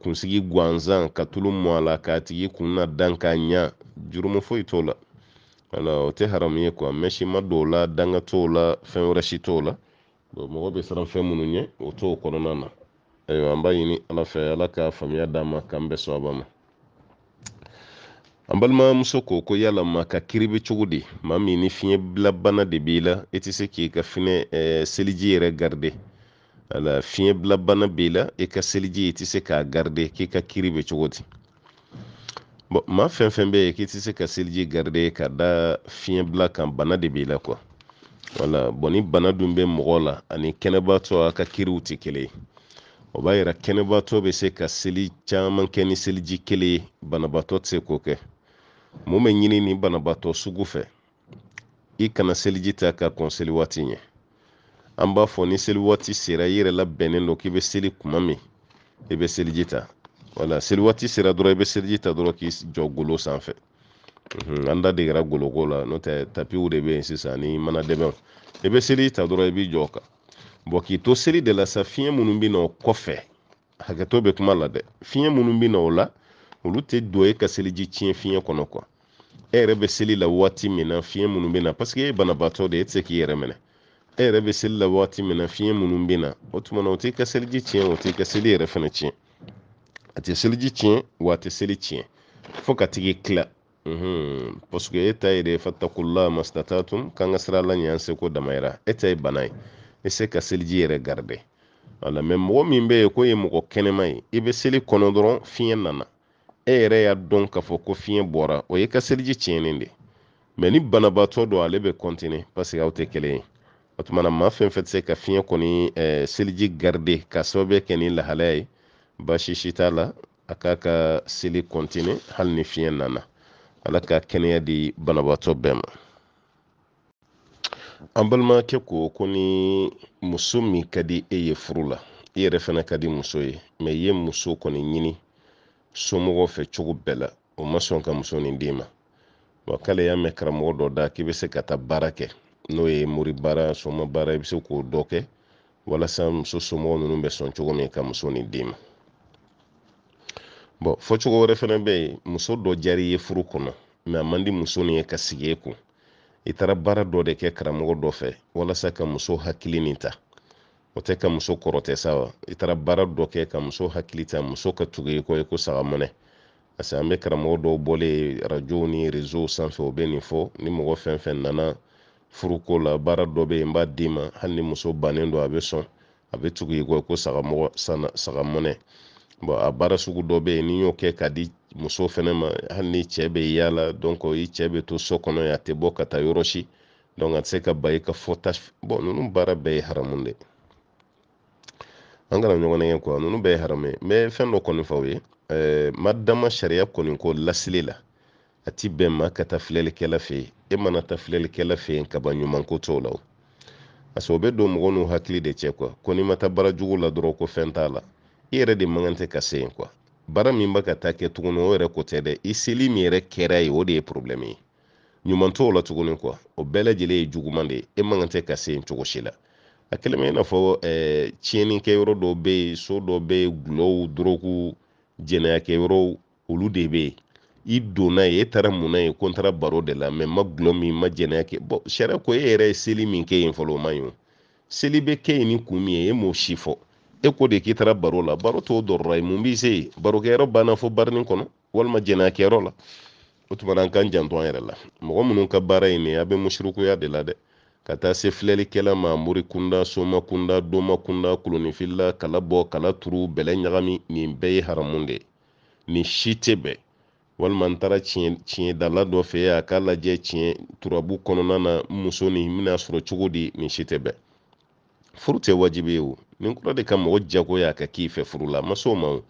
Speaker 1: kunsigi gansan ka tulu mɔ a la k'a tigi kun na dan k'a ɲa jurumu foyi t'o la wala o tɛ haramu ye kuwa mɛsi ma don o la danga t'o la fɛn wɛrɛ si t'o la bon mɔgɔ bɛ siran fɛn minnu ɲɛ o t'o kɔnɔna na ayiwa an b'a ɲini ala fɛ ala ka faamuya d'an ma k'an bɛɛ sɔn a ba ma an balimamuso ko ko yala ma ka kiri be cogo di ma min ni fiɲɛbilabana de b'i la i tɛ se k'i ka finɛ eh, seliji yɛrɛ garde ala fiɲɛbilabana b'i la i e ka seliji i tɛ se k'a garde k'i ka kiri be cogo di bɔn ma fɛn fɛn bɛ ye k'i tɛ se ka seliji garde ka da bila kan bana de b'i la kuwa wala bɔn ni bana dun bɛ mɔgɔ la ani kɛnɛbatɔ a ka kiriw tɛ kele ye o b'a yira kɛnɛbatɔ bɛ se ka seli caaman kɛ ni seliji kele ye banabatɔ tɛ se k'o kɛ mun bɛ ɲini nin banabaatɔ sugu fɛ i kana seliji ta ka kɔn seli waati ɲɛ an b'a fɔ ni seli waati sera i yɛrɛ labɛnnen don k'i bɛ seli kuma min i bɛ seliji ta wala seli waati sera dɔrɔn i bɛ seliji ta dɔrɔn k'i jɔ golo sanfɛ an da degera goloko la n'o tɛ tapiw de bɛ yen sisan ni mana dɛmɛw i bɛ seli ta dɔrɔn i b'i jɔ kan bɔn k'i to seli de la sa fiɲɛ minnu bɛ na o kɔfɛ hakɛto bɛ kuma la dɛ fiɲɛ minnu bɛ na o la olu tɛ don e ka seliji tiɲɛ fiɲɛ kɔnɔ kuwa e yɛrɛ bɛ seli la waati min na fiɲɛ minnu bɛ na paseke e ye banabaatɔ de e tɛ se k'i yɛrɛ minɛ e yɛrɛ bɛ seli la waati min na fiɲɛ minnu bɛ na o tuma na o t'i ka seliji tiɲɛ o t'i ka seli yɛrɛ fana tiɲɛ a tɛ seliji tiɲɛ wa a tɛ seli tiɲɛ fo ka tigi tila paseke e ta ye de fatakulila masitatatum k'an ka sira la ɲ'an seko damayira e ta ye bana ye e se ka seliji yɛrɛ garide wala mɛ mɔgɔ min bɛ yen k'o e ye mɔgɔ kɛnɛma ye i bɛ seli kɔnɔ dɔrɔn fiɲɛ nana e yɛrɛ y'a dɔn k'a fɔ ko fiɲɛ bɔra o ye ka seliji tiɲɛnen de mɛ ni banabaatɔ don ale bɛ kɔntine paseke aw tɛ kelen ye o tumana na maa fɛn fɛn tɛ se ka fiɲɛ kɔni seliji garide ka sababuya kɛ ni lahalaya ye baasi si t'a la a k'a ka seli kɔntine hali ni fiɲɛ nana ala ka kɛnɛya di banabaatɔ bɛɛ ma an balimakɛ ko ko ni muso min ka di e ye furu la i yɛrɛ fana ka di muso ye mɛ i ye muso kɔni ɲini somɔgɔw fɛ cogo bɛɛ la o ma sɔn ka muso nin d'i ma wa k'ale y'a mɛn karamɔgɔ dɔ da k'i bɛ se ka taa baara kɛ n'o ye mori baara sɔma baara i bɛ se k'o dɔ kɛ walasa muso somɔgɔ ninnu bɛ sɔn cogo min ka muso nin d'i ma bɔn fɔcogo wɛrɛ fana bɛ yen muso dɔ diyara i ye furu kɔnɔ mɛ a man di muso nin ye ka sigi e kun i taara baara dɔ de kɛ karamɔgɔ dɔ fɛ walasa ka muso hakili nin ta o tɛ ka muso kɔrɔtɛ sawa wa i taara baara dɔ kɛ ka muso hakili ta muso ka tugu i kɔ i ko saga mɔnɛ parce que an bɛ karamɔgɔ dɔw bɔlen arajow ni rezow sanfɛ u bɛ nin fɔ ni mɔgɔ fɛn fɛn nana furuko la baara dɔ bɛ yen n b'a d'i ma hali ni muso bannen don a bɛ sɔn a bɛ tugu i kɔ ko saga mɔgɔ saga mɔnɛ bon a baara sugu dɔ bɛ yen n'i y'o kɛ ka di muso fɛnɛ ma hali ni cɛ bɛ yaala donc i cɛ bɛ to so kɔnɔ yen a tɛ bɔ ka taa yɔrɔ si donc a tɛ se ka ba i ka fɔta bɔn ninnu baara bɛɛ ye haramu de ye an kana ɲɔgɔn ye kuwa ninnu bɛɛ ye haramu ye n bɛ fɛn dɔ kɔni f'aw ye madama sariya kɔni ko lasili la a ti bɛn ma ka taa filɛlikɛla fɛ yen e mana taa filɛlikɛla fɛ yen ka ban ɲuman ko t'o la o parce que o bɛ don mɔgɔ n'u hakili de cɛ kuwa ko n'i ma taa baara jugu la dɔrɔn ko fɛn t'a la i yɛrɛ de man kan tɛ ka se yen kuwa baara min bɛ ka taa kɛ tuguni o yɛrɛ ko tɛ dɛ i seli min yɛrɛ kɛra ye o de ye problème ye ɲuman t'o la tuguni kuwa o bɛɛ lajɛlen ye juguman de ye e man kan tɛ ka se yen cogo si la a kelen bɛ i n'a fɔ ɛɛ tiɲɛnikɛyɔrɔ dɔw bɛ yen so dɔw bɛ yen gulɔw dɔrɔgu jɛnɛyakɛyɔrɔw olu de bɛ yen i donna yen e taara mun na yen ko n taara baro de la mɛ ma gulɔ min ma jɛnɛya kɛ bɔn sariya ko e yɛrɛ ye seli min kɛ yen fɔlɔ o man ɲi o seli bɛ kɛ yen ni kun min ye e m'o si fɔ e ko de k'i taara baro la baro t'o dɔrɔra ye mun b'i se yen barokɛyɔrɔ banna fo barinin kɔnɔ walima jɛnɛyakɛyɔrɔ la o tuma na an k'an janto an yɛrɛ la mɔgɔ minnu ka baara in nin ye a bɛ musirikuya de la dɛ ka taa se filɛlikɛla ma muri kunda soma kunda doma kunda kolonifila kala bɔ kala turu bɛlɛ ɲagami nin bɛɛ ye haramu de nin si tɛ bɛn walima n taara tiɲɛdala dɔ fɛ a k'a lajɛ tiɲɛ turabu kɔnɔna na n muso nin bɛna sɔrɔ cogo di nin si tɛ bɛn furu tɛ wajibi ye o nin kɔrɔ de ka mɔgɔ jago y'a ka k'i fɛ furu la maso ma o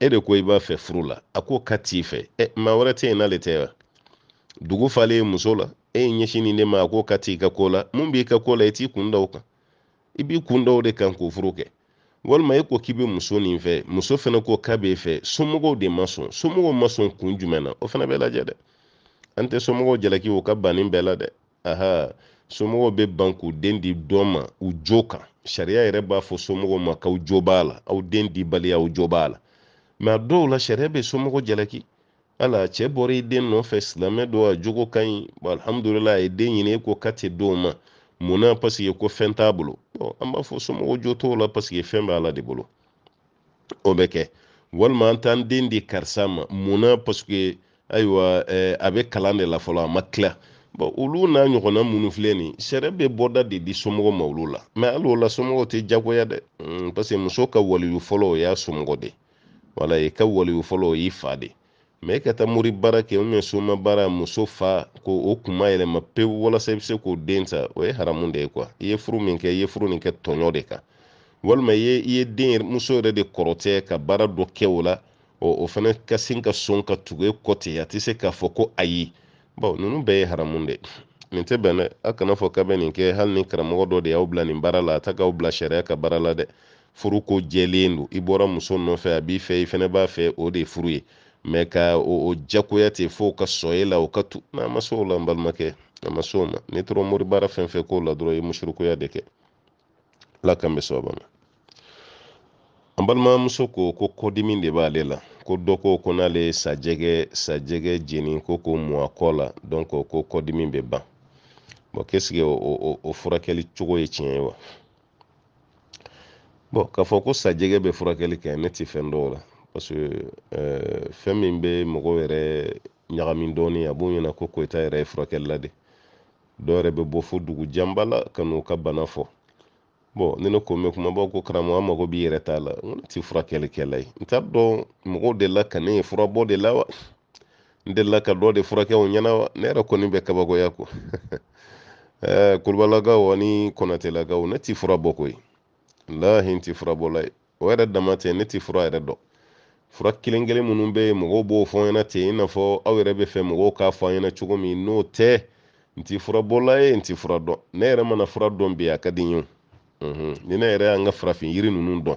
Speaker 1: e de ko i b'a fɛ furu la a ko ka t'i fɛ ɛ maa wɛrɛ tɛ yen n'ale tɛ wa dugu falen muso la e ye ɲɛsin nin de ma ko ka t'i ka ko la mun b'i ka ko la i t'i kun da kan i b'i kun da de kan k'o furu kɛ walima e ko k'i bɛ muso nin fɛ muso fana ko k'a b'e fɛ somɔgɔw de ma sɔn somɔgɔw ma sɔn kun jumɛn na o fana bɛ lajɛ dɛ an tɛ somɔgɔw jalaki o ka bannin bɛɛ la dɛ aha somɔgɔw bɛ ban k'u den di dɔ ma u jo kan sariya yɛrɛ b'a fɔ somɔgɔw ma k'aw jo b'a la aw den di baliya aw jo b'a la mɛ a dɔw la sariya bɛ somɔgɔw jalaki ala cɛ bɔra i den nɔfɛ silamɛ don a jogo ka ɲi alhamdulila a ye den ɲini e ko ka tɛ di ma munna paseke ko fɛn t'a bolo an b'a fɔ somɔgɔw jo t'o la paseke fɛn bɛ ala de bolo o bɛ kɛ walima an t'an den di karisa ma munna paseke ayiwa a bɛ kalan de la fɔlɔ a ma tila bon olu n'a ɲɔgɔnna minnu filɛ nin sariya bɛ bɔda de di somɔgɔw ma olu la mɛ hali o la somɔgɔw tɛ diyagoya dɛ hmm, parce que muso ka waliyu fɔlɔ o y'a somɔgɔ de wala i ka waliyu fɔlɔ o y'i fa de mɛ i ka taa mori baara kɛ ubiyɛn soma baara muso fa ko o kuma yɛlɛma pewu walasa i be se k'o den ta o ye haramu de ye kuwa i ye furu min kɛ i ye furu nin kɛ tɔɲɔ de kan walima i ye i ye den muso yɛrɛ de kɔrɔtɛ ka baara dɔ kɛ o la o fana ka sin ka son ka tugu e kɔ ten a tɛ se k'a fɔ ko ayi bawo ninnu bɛɛ ye haramu de nin tɛ bɛn dɛ a kana fɔ ka bɛ nin kɛ hali ni karamɔgɔ dɔ de y'aw bila nin baara la a ta k'aw bila sariya ka baara la dɛ furu ko jɛlen don i bɔra muso nɔfɛ a b'i fɛ i fɛnɛ b'a fɛ o de ye furu ye mɛ ka o jagoya ten fo ka sɔn la o ka tu n'a ma s'o la n balimakɛ a ma s'o ma n'i tora mori baara fɛn fɛn k'o la dɔrɔn i ye musurukoya de kɛ ala kan bɛ sababa ma an balimamuso ko ko kɔdimi de b'ale la ko dɔ ko ko n'ale ye sajɛgɛ sajɛgɛ jeni ko ko mu a kɔ la dɔnku ko kɔdimi bɛ ban bɔn k'esike o furakɛli cogo ye tiɲɛ ye wa bɔn k'a fɔ ko sajɛgɛ bɛ furakɛli kɛ ne tɛ fɛn dɔw la parce que euh, fɛn min be mɔgɔ yɛrɛ ɲagami dɔɔni a b'u ɲɛna ko koyita yɛrɛ ye furakɛli la de dɔ yɛrɛ be bɔ fo dugu janba la ka n'u ka bana fɔ bon ne ne ko mɛ kuma b'a ko karamɔgɔ a mɔgɔ b'i yɛrɛ t'a la n kɔni ti furakɛli kɛla ye n t'a dɔn mɔgɔw de la ka ne ye furabɔ de la wa n delila ka dɔ de furakɛ o ɲɛna wa ne yɛrɛ kɔni bɛ kabakoya ko kulubalakaw ani kɔnatelakaw ne ti fura bɔ koyi walahi n ti fura bɔ la ye o yɛrɛ dama tɛ ne ti fura yɛrɛ dɔn fura kelen kelen minnu bɛ yen mɔgɔw b'o fɔ an ɲɛna ten i n'a fɔ aw yɛrɛ bɛ fɛ mɔgɔw k'a fɔ an ɲɛna cogo min n'o tɛ n ti bɔla ye n ti fura dɔn ne yɛrɛ mana fura dɔn mhm. e e. bi a ka di n ye ni ne yɛrɛ y'an ka farafin yiri ninnu dɔn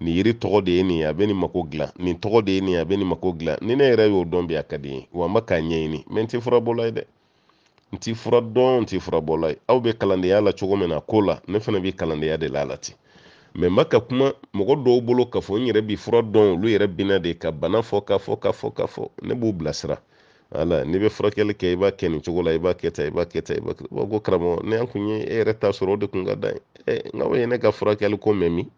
Speaker 1: nin yiri tɔgɔ de ye nin ye a bɛ nin mako dilan nin tɔgɔ de ye nin ye a bɛ nin mako dilan ni ne yɛrɛ y'o dɔn bi a ka di n ye wa n bɛ k'a ɲɛɲini mɛ n ti bɔla ye dɛ n ti fura dɔn n ti bɔla ye aw bɛ kalandenya la cogo min na a ko la ne fana bɛ kalandenya de la a la ten mɛ ma ka kuma mɔgɔ dɔw bolo k'a fɔ n yɛrɛ bi fura dɔn olu yɛrɛ bina de ka bana fɔ k'a fɔ k'a fɔ k'a fɔ ne b'u bilasira wala n'i bɛ furakɛli kɛ i b'a kɛ nin cogo la i b'a kɛ tan i b'a kɛ tan i b'a kɛ tan ko karamɔgɔ ne an kun ye e yɛrɛ ta sɔrɔ o de kun ka d'a ye ɛ nka o ye ne ka furakɛli ko mɛ min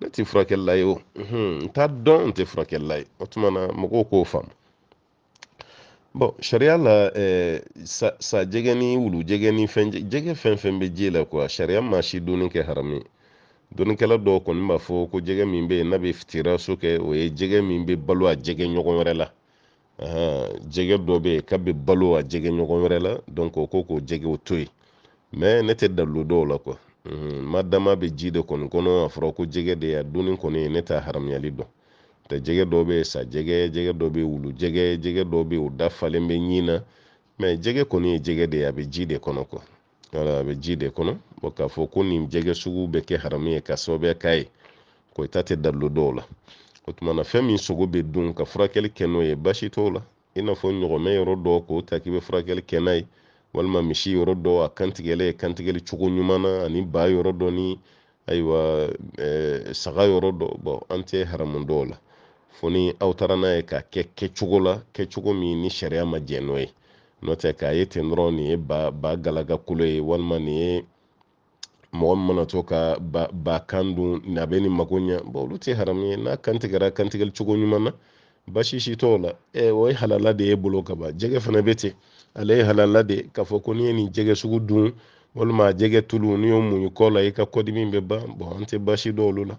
Speaker 1: ne tɛ furakɛli oh. mhm. la ye o n t'a dɔn n tɛ furakɛli la ye o tuma na mɔgɔw k'o faamu bɔn sariya la eh, sa, sa jɛgɛ ni wulu jɛgɛ ni fɛn jɛgɛ fɛn fɛn bɛ ji la kuwa sariya maa si dunni kɛ haramu ye dɔnnikɛla dɔw kɔni b'a fɔ ko jɛgɛ min bɛ yen n'a bɛ fitiraso kɛ o ye jɛgɛ min bɛ balo a jɛgɛ ɲɔgɔn wɛrɛ la jɛgɛ dɔ bɛ yen k'a bɛ balo a jɛgɛ ɲɔgɔn wɛrɛ la o ko k'o jɛgɛw to yen mɛ ne tɛ dalilu dɔw la ma dama bɛ ji de kɔni kɔnɔ a fɔra ko jɛgɛ de y'a dunni kɔni ne t'a haramuyali dɔn tɛ jɛgɛ dɔw bɛ sa jɛgɛ jɛgɛ dɔw bɛ wulu jɛgɛ jɛgɛ dɔw bɛ o dafalen bɛ ɲin na mɛ jɛgɛ kɔni ye jɛgɛ de ye a bɛ ji de kɔnɔ wala a bɛ ji de kɔnɔ wa eh, k'a fɔ ko nin jɛgɛ sugu bɛ kɛ haramu ye ka sababuya k'a ye koyita tɛ dabilo dɔw la o tuma na fɛn min sogo bɛ dun ka furakɛli kɛ n'o ye basi t'o la i n'a fɔ ɲɔgɔnmɛ yɔrɔ dɔw k'o ta k'i bɛ furakɛli kɛ n'a ye walima misi yɔrɔ dɔ a kantigɛlen kantigɛli cogo ɲuman na ani ba yɔrɔ dɔ ni ayiwa saga yɔrɔ dɔ bɔn an tɛ haramu dɔw la fo ni aw taara n'a ye k'a kɛ kɛcogo la kɛcogo min ni sariya ma jɛn n'o ye n'o tɛ k'a ye ten dɔrɔn nin ye ba ba galagakolo ye walima nin ye mowon mana to ka ba kandu nabeni magoña bo olu te haramye na kantigara kantigal cogoñumanna basisi tola e woy halalade ye bolo kaba jege fana be te ala ye halalade ka fo koni ye ni jege sugu dun walma jege tulu ni yo e muñu kola ye ka kodimi be ba bo ante basi do olu la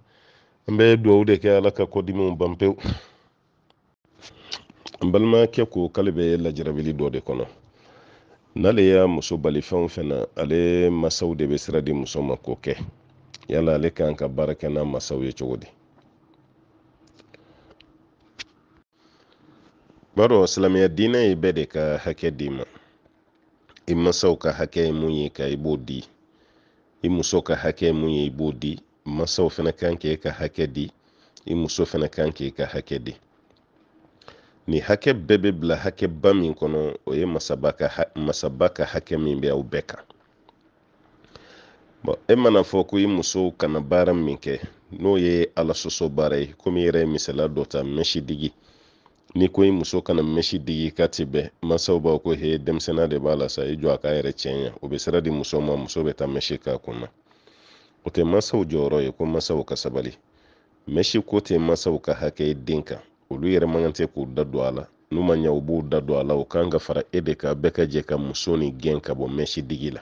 Speaker 1: an be duwawu de ke ala ka kodimiw banpewu an balimakɛ ko kale be lajarabili dɔ de kɔnɔ n'ale y'a muso bali fɛn o fɛn na ale masaw de bɛ sira di muso ma k'o kɛ yala ale ka kan ka baara kɛ n'a masaw ye cogo di b'a dɔn silamɛya diinɛ ye bɛɛ de ka hakɛ d'i ma i masaw ka hakɛ ye mun ye ka i b'o di i muso ka hakɛ ye mun ye i b'o di masaw fana kan k'e ka hakɛ di i muso fana kan k'e ka hakɛ di ni hakɛ bɛɛ be bila hakɛba min kɔnɔ o ye masaba ka hakɛ min be aw bɛɛ kan bɔn e mana fɔ ko i muso kana baara min kɛ n'o ye ala soso baara ye komi i yɛrɛ ye misaliya dɔ ta mɛsi digi ni ko i muso kana mɛsi digi k'a ti bɛn mansaw b'a ko he denmisɛnninya de b'a la sa i jɔ a k'a yɛrɛ tiɲɛ o bɛ sira di muso ma muso bɛ taa mɛsi k'a kun o tɛ mansaw jɔyɔrɔ ye ko mansaw ka sabali mɛsi ko tɛ mansaw ka hakɛ den kan olu yɛrɛ man kan tɛ k'u da don a la n'u ma ɲa u b'u da don a la o kan ka fara e de ka bɛɛ ka jɛ ka muso ni gɛn ka bɔ mɛsi digi la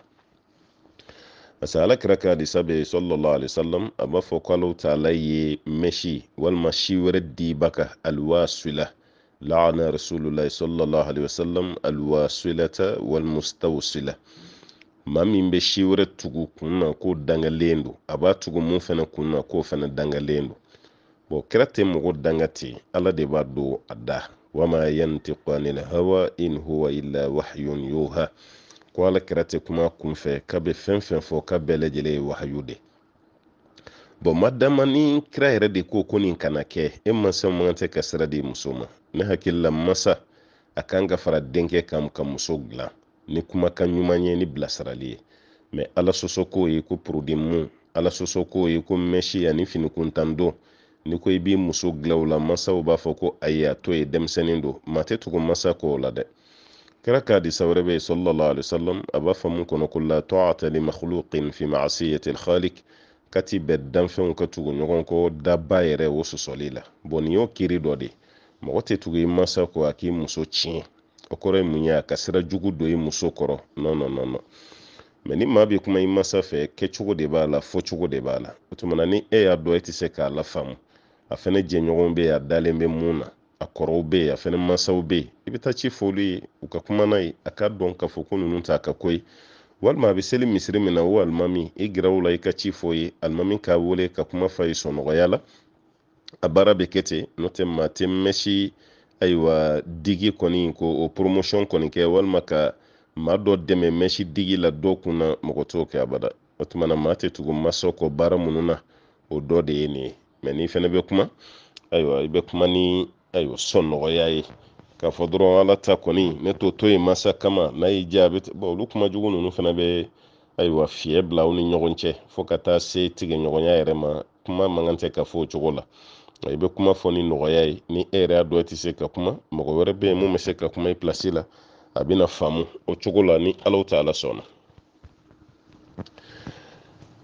Speaker 1: parce que ala ka hadisa bɛ yen sallallahu alaihi a b'a fɔ k'ale taala ye mɛsi walima si wɛrɛ diba ka alwaasila laana rasulilahi sallallahu alaihi wasallam alwaasilata walmustawsila maa min bɛ si wɛrɛ tugu kun na ko dangalen don a b'a tugu mun fana kun na k'o fana dangalen don bon kira tɛ mɔgɔ danga ten ala de b'a do a da wama yantiqu anil hawa in huwa illa wahyun yuha ko ala kira tɛ kuma kunfɛ ka bɛ fɛn fɛn fɔ ka bɛɛ lajɛlen ye wahayu de bɔn madama ni kira yɛrɛ de ko ko nin kana kɛ e mansa man tɛ ka sira di muso ma ne hakilila masa a kan ka fara denkɛ kan ka muso dilan ni kumakan ɲuman ye ni bilasirali ye mɛ ala sɔsɔ k'o ye ko porodimu ala sɔsɔ k'o ye ko mɛsi ani finikuntan don ni ko i b'i muso gilaw la masaw b'a fɔ ko ayi a to ye denmisɛnnin do maa tɛ tugu masa k'o la dɛ kira ka hadisa wɛrɛ bɛ yen sallallahu alaihi wasallam a b'a fɔ mun kɔnɔ ko la ta'ata li makhluqin fi ma'siyati al-khaliq kati bɛn danfɛnw ka tugu ɲɔgɔn kɔ daba yɛrɛ o sɔsɔli la bɔn nin y'o kiri dɔ de mɔgɔ tɛ tugu i masa kɔ a k'i muso tiɲɛ o kɔrɔ ye mun ye a ka sira jugu don i muso kɔrɔ nɔn nɔn mɛ ni maa bɛ kuma i masa fɛ kɛcogo de b'a la fɔcogo de b'a la o tuma na ni e y'a dɔn e tɛ se k'a lafaamu a fɛnɛ jɛɲɔgɔnw be yen a dalen bɛ mun na a kɔrɔw be a fɛnɛ masaw be i be taa ci foli ye u ka kuma ye a ka dɔn k'a fɔ ko nunu t'a ka ko walima a be seli misiri min na o alimami i gɛrɛw la i ka ci fɔ ye alimami k'a wele ka kuma fa ye sɔnɔgɔya la a baara be kɛ n'o tɛ ma tɛ mɛsi ayiwa digi kɔni ko o promotion kɔni kɛ walima ka ma dɔ dɛmɛ mɛsi digi la dɔ kun mɔgɔ t'o kɛ abada o tumana ma tɛ tugu masaw kɔ baara minnu na o dɔ de ye nin ye mɛ n'i fɛnɛ bɛ kuma ayiwa i bɛ kuma ni ayiwa sɔn nɔgɔya ye k'a fɔ dɔrɔn ala ta kɔni ne t'o to yen masa kama n'a y'i diya a bɛ bɔn olu kuma jugu ninnu fana bɛ ayiwa fiɲɛ bila aw ni ɲɔgɔn cɛ fo ka taa se tigɛɲɔgɔnya yɛrɛ ma kuma man kan tɛ ka fɔ o cogo la i bɛ kuma fɔ ni nɔgɔya ye ni e yɛrɛ y'a dɔn e tɛ se ka kuma mɔgɔ wɛrɛ bɛ yen mun bɛ se ka kuma i pilasi la a bɛna faamu o cogo la ni alaw ta ala sɔnna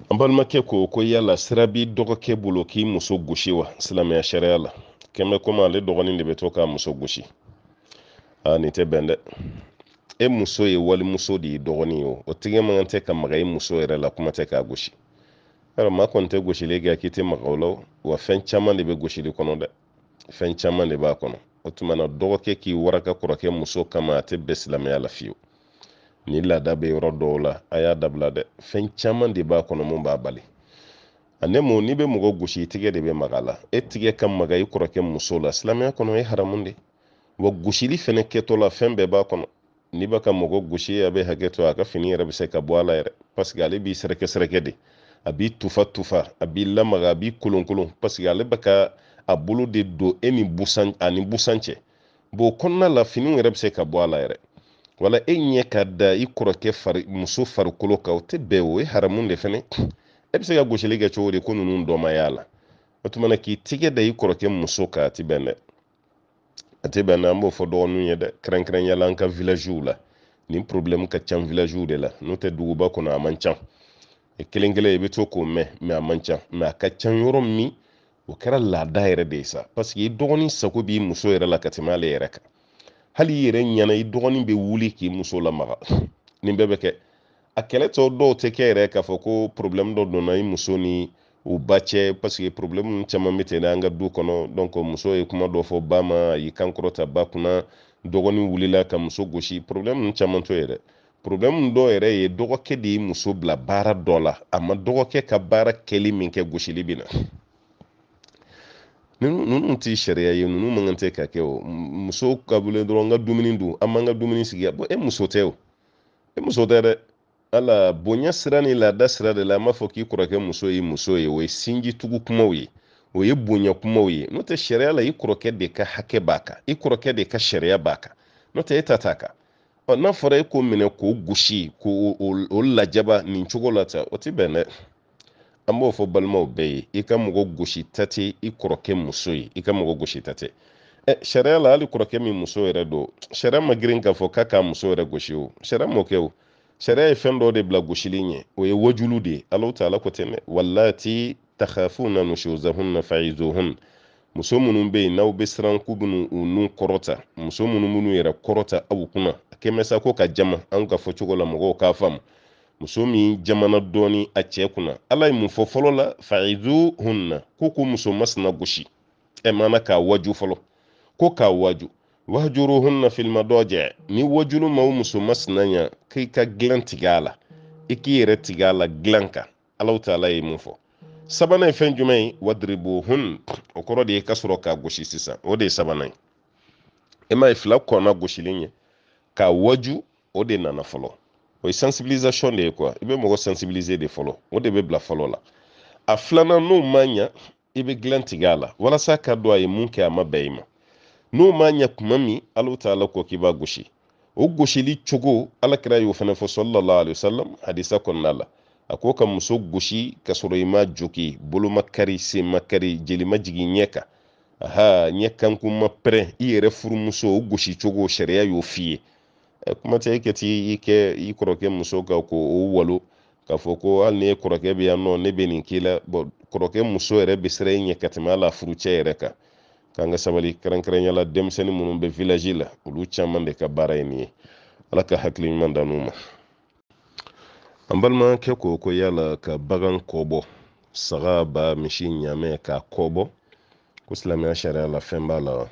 Speaker 1: an balimakɛ ko ko yala sira b'i dɔgɔkɛ bolo k'i muso gosi wa silamɛya sariya la kɛmɛ komi ale dɔgɔnin de bɛ to k'a muso gosi a nin tɛ bɛn dɛ e muso ye walimuso de ye dɔgɔnin o o tigɛ man kan tɛ ka maga i e muso yɛrɛ la kuma tɛ k'a gosi yɔrɔ maa kɔni tɛ gosili kɛ k'i tɛ maga o la wa fɛn caman de bɛ gosili kɔnɔ dɛ fɛn caman de b'a kɔnɔ o tuma na dɔgɔkɛ k'i waraka kɔrɔkɛ muso kama a tɛ bɛn silamɛya la fiyewu ni laada bɛ yɔrɔ dɔw la a y'a dabila dɛ fɛn caman de b'a kɔnɔ mun b'a bali ani mun n'i bɛ mɔgɔ gosi i tigɛ de bɛ maga la e tigɛ ka maga i kɔrɔkɛ muso la silamɛya kɔnɔ ye haramu de wa gosili fɛnɛ kɛtɔ la fɛn bɛɛ b'a kɔnɔ n'i b'a ka mɔgɔ gosi a bɛ hakɛ to a ka fini yɛrɛ bɛ se ka bɔ a la yɛrɛ paseke ale b'i sɛrɛkɛ sɛrɛkɛ de a b'i tufa tufa a b'i lamaga a b'i kolonkolon paseke ale bɛ ka a bolo de don e ni busan ani busan cɛ bon o kɔnɔna la finiw yɛrɛ bɛ se ka bɔ a la yɛrɛ wala e ɲɛ ka da i kɔrɔkɛ fari muso farikolo kan o tɛ bɛn o ye haramu de fɛnɛ e bɛ se ka gosili kɛ cogo di ko ninnu dɔ la o tuma na k'i tigɛ da i kɔrɔkɛ muso kan a tɛ bɛn dɛ a tɛ bɛn dɛ an b'o fɔ dɔgɔninw ye dɛ kɛrɛnkɛrɛnnenya la an ka vilaziw la nin porobilɛmu ka can vilaziw de la n'o tɛ duguba kɔnɔ a man can e kelen kelen i bɛ to k'o mɛn mɛ a man can mɛ a ka can yɔrɔ min o kɛra laada yɛrɛ de ye sa paseke i dɔgɔnin sago b'i muso yɛrɛ la ka tɛmɛ ale yɛrɛ kan hali i yɛrɛ ɲɛna i dɔgɔnin bɛ wuli k'i muso lamaga nin bɛɛ bɛ kɛ a kɛlɛ tɔ dɔw tɛ kɛ yɛrɛ k'a fɔ ko problème dɔ donna i muso ni u ba cɛ paseke problème caman bɛ ten an ka du kɔnɔ donc muso ye kuma dɔ fɔ ba ma a y'i kan kɔrɔta ba kunna dɔgɔnin wulila ka muso gosi problème caman to yɛrɛ problème dɔw yɛrɛ ye dɔgɔkɛ de ye muso bila baara dɔ la a ma dɔgɔkɛ ka baara kɛli min kɛ gosili bɛ na ninnu tɛ sariya ye ninnu man kan tɛ ka kɛ o muso ka dɔrɔn n ka dumuni dun an man ka dumuni sigi bɔn e muso tɛ o e muso tɛ dɛ ala bonya sira ni laada sira de la an b'a fɔ k'i kɔrɔkɛ muso ye muso ye o ye sinji kumaw ye o ye bonya kumaw ye n'o tɛ sariya la i kɔrɔkɛ de ka hakɛ b'a kan i kɔrɔkɛ de ka sariya b'a kan n'o tɛ e ta t'a kan ɔ n'a fɔra e ko minɛ k'o gosi k'o o lajaba nin cogo la tan o ti bɛn dɛ an b'o fɔ balimaw bɛɛ ye i ka mɔgɔ gosi ta tɛ i kɔrɔkɛ muso ye i ka mɔgɔ gosi ta tɛ ɛ sariya la hali kɔrɔkɛ min muso yɛrɛ don sariya ma girin k'a fɔ k'a k'a muso yɛrɛ gosi o sariya m'o kɛ o sariya ye fɛn dɔ de bila gosili ɲɛ o ye wajulu de ye alaw ta ko tɛ dɛ walati takhafuna nushuzahunna fa'izuhun muso minnu bɛ yen n'aw bɛ siran k'u bɛ u nun kɔrɔta muso minnu minnu yɛrɛ kɔrɔta aw kunna a kɛmɛ sa ko ka jama an ka fɔ cogo la mɔgɔw k'a faamu muso min jamana dɔɔni a cɛ kunna ala ye mun fɔ fɔlɔ la faizu ko ko muso masina gosi ɛ mana k'a waju fɔlɔ ko k'a waju wajuru hunna ni wajulu ma o muso masina ɲa k'i ka gilan tigɛ a la i k'i yɛrɛ tigɛ a la gilan kan alaw taala ye mun fɔ sabanan ye fɛn jumɛn ye wadiribu o kɔrɔ de ye ka sɔrɔ k'a gosi sisan o de ye sabanan ye e m'a ye fila kɔnna gosilen ye k'a waju o de nana fɔlɔ o ye sensibilisation de ye kuwa i bɛ mɔgɔ sensibiliser de fɔlɔ o de bɛ bila fɔlɔ la a filanan n'o ma ɲa i bɛ gilan tigɛ a la walasa ka don a ye mun kɛ a ma bɛn i ma n'o ma ɲa kuma min ala ta ala kɔ k'i b'a gosi o gosili cogo ala kira y'o fana fɔ sɔlɔlɔ alayhi salam hadisa kɔnɔna la a ko ka muso gosi ka sɔrɔ i ma joki bolo kari sen kari jeli ma jigin ɲɛ kan aha ɲɛ kankun ma pɛrɛn i yɛrɛ e furumuso o gosi cogo sariya y'o fiye ye kuma tɛ i ka t'i kɛ i kɔrɔkɛ muso kan k'o walo k'a fɔ ko hali ni ye kɔrɔkɛ bɛ yan nɔ ne bɛ nin k'i la bɔn kɔrɔkɛ muso yɛrɛ bɛ siran i ɲɛ ka tɛmɛ hali a furucɛ yɛrɛ kan k'an ka sabali kɛrɛnkɛrɛnnenya la denmisɛnnin minnu bɛ village la olu caman de ka baara ye nin ye ala ka hakili ɲuman dan n'u ma an balimakɛ ko ko yala ka bagan kɔ saga ba misi ɲamɛ k'a kɔ ko silamɛya sariya la fɛn b'a la wa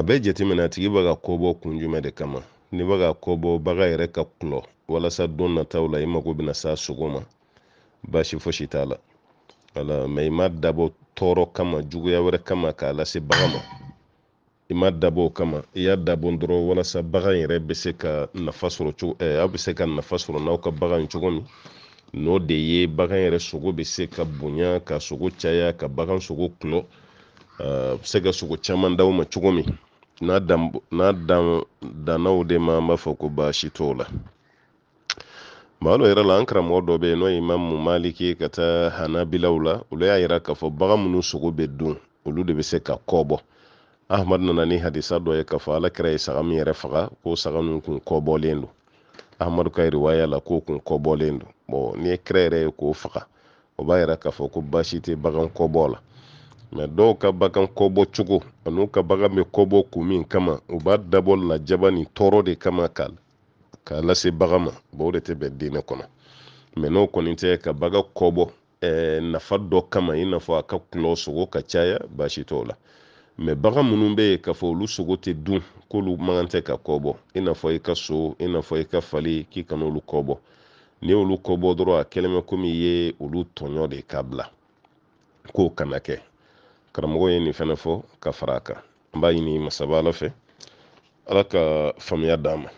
Speaker 1: a bɛ jateminɛ a tigi bɛ ka kɔ kun jumɛn de kama n'i bɛ ka kɔ bɔ yɛrɛ ka kulɔ walasa don nataw la i mago bɛna s'a sogo ma baasi fosi t'a la wala mɛ i ma dabɔ tɔɔrɔ kama juguya wɛrɛ kama k'a lase bagan ma i ma dabɔ o kama i y'a dabɔ dɔrɔn walasa bagan yɛrɛ bɛ eh, se ka nafa sɔrɔ cogo ɛɛ aw bɛ se ka nafa sɔrɔ n'aw ka bagan ye cogo min n'o de ye bagan yɛrɛ sogo bɛ se ka bonya ka sogo caya ka bagan sogo kulɔ a bɛ se ka sogo caman d'aw ma cogo min n'a dan dannaw de ma an b'a fɔ ko baasi t'o la malo yɛrɛ la an karamɔgɔ dɔ bɛ yen n'o ye imamu maliki ka taa hanabilaw la olu y'a yira k'a fɔ bagan minnu sogo be dun olu de be se ka kɔ bɔ ahmad nana ni hadisa dɔ ye k'a fɔ alakira ye saga min yɛrɛ faga ko saga ninnu kun kɔbɔlen don ahmadu ka riwaya la k'o kun kɔbɔlen don bɔn n'i ye kira yɛrɛ ye k'o faga o b'a yira k'a fɔ ko baasi tɛ bagan kɔbɔ la dɔw ka bagan kɔbɔ cogo an'u ka bagan bɛ kɔbɔ kun min kama u b'a dabɔ lajaba ni tɔɔrɔ de kama k'a lase bagan ma bawo de tɛ bɛn diinɛ kɔnɔ mɛ n'o kɔni tɛ ka bagan kɔbɔ eh, nafa dɔ kama i n'a fɔ a ka kulɔ sogo ka caya baasi t'o la mɛ bagan minnu bɛ yen k'a fɔ olu sogo tɛ dun k'olu man tɛ ka kɔbɔ i n'a fɔ i ka so i n'a fɔ i ka fali k'i kana olu kɔbɔ n'i y'olu kɔbɔ dɔrɔn a kɛlen bɛ komi i ye olu tɔɲɔ de k'a bila k'o kana kɛ karamɔgɔ ye nin fɛnɛ fɔ ka fara a kan an b'a ɲini masaba ala fɛ ala ka faamuya d'a ma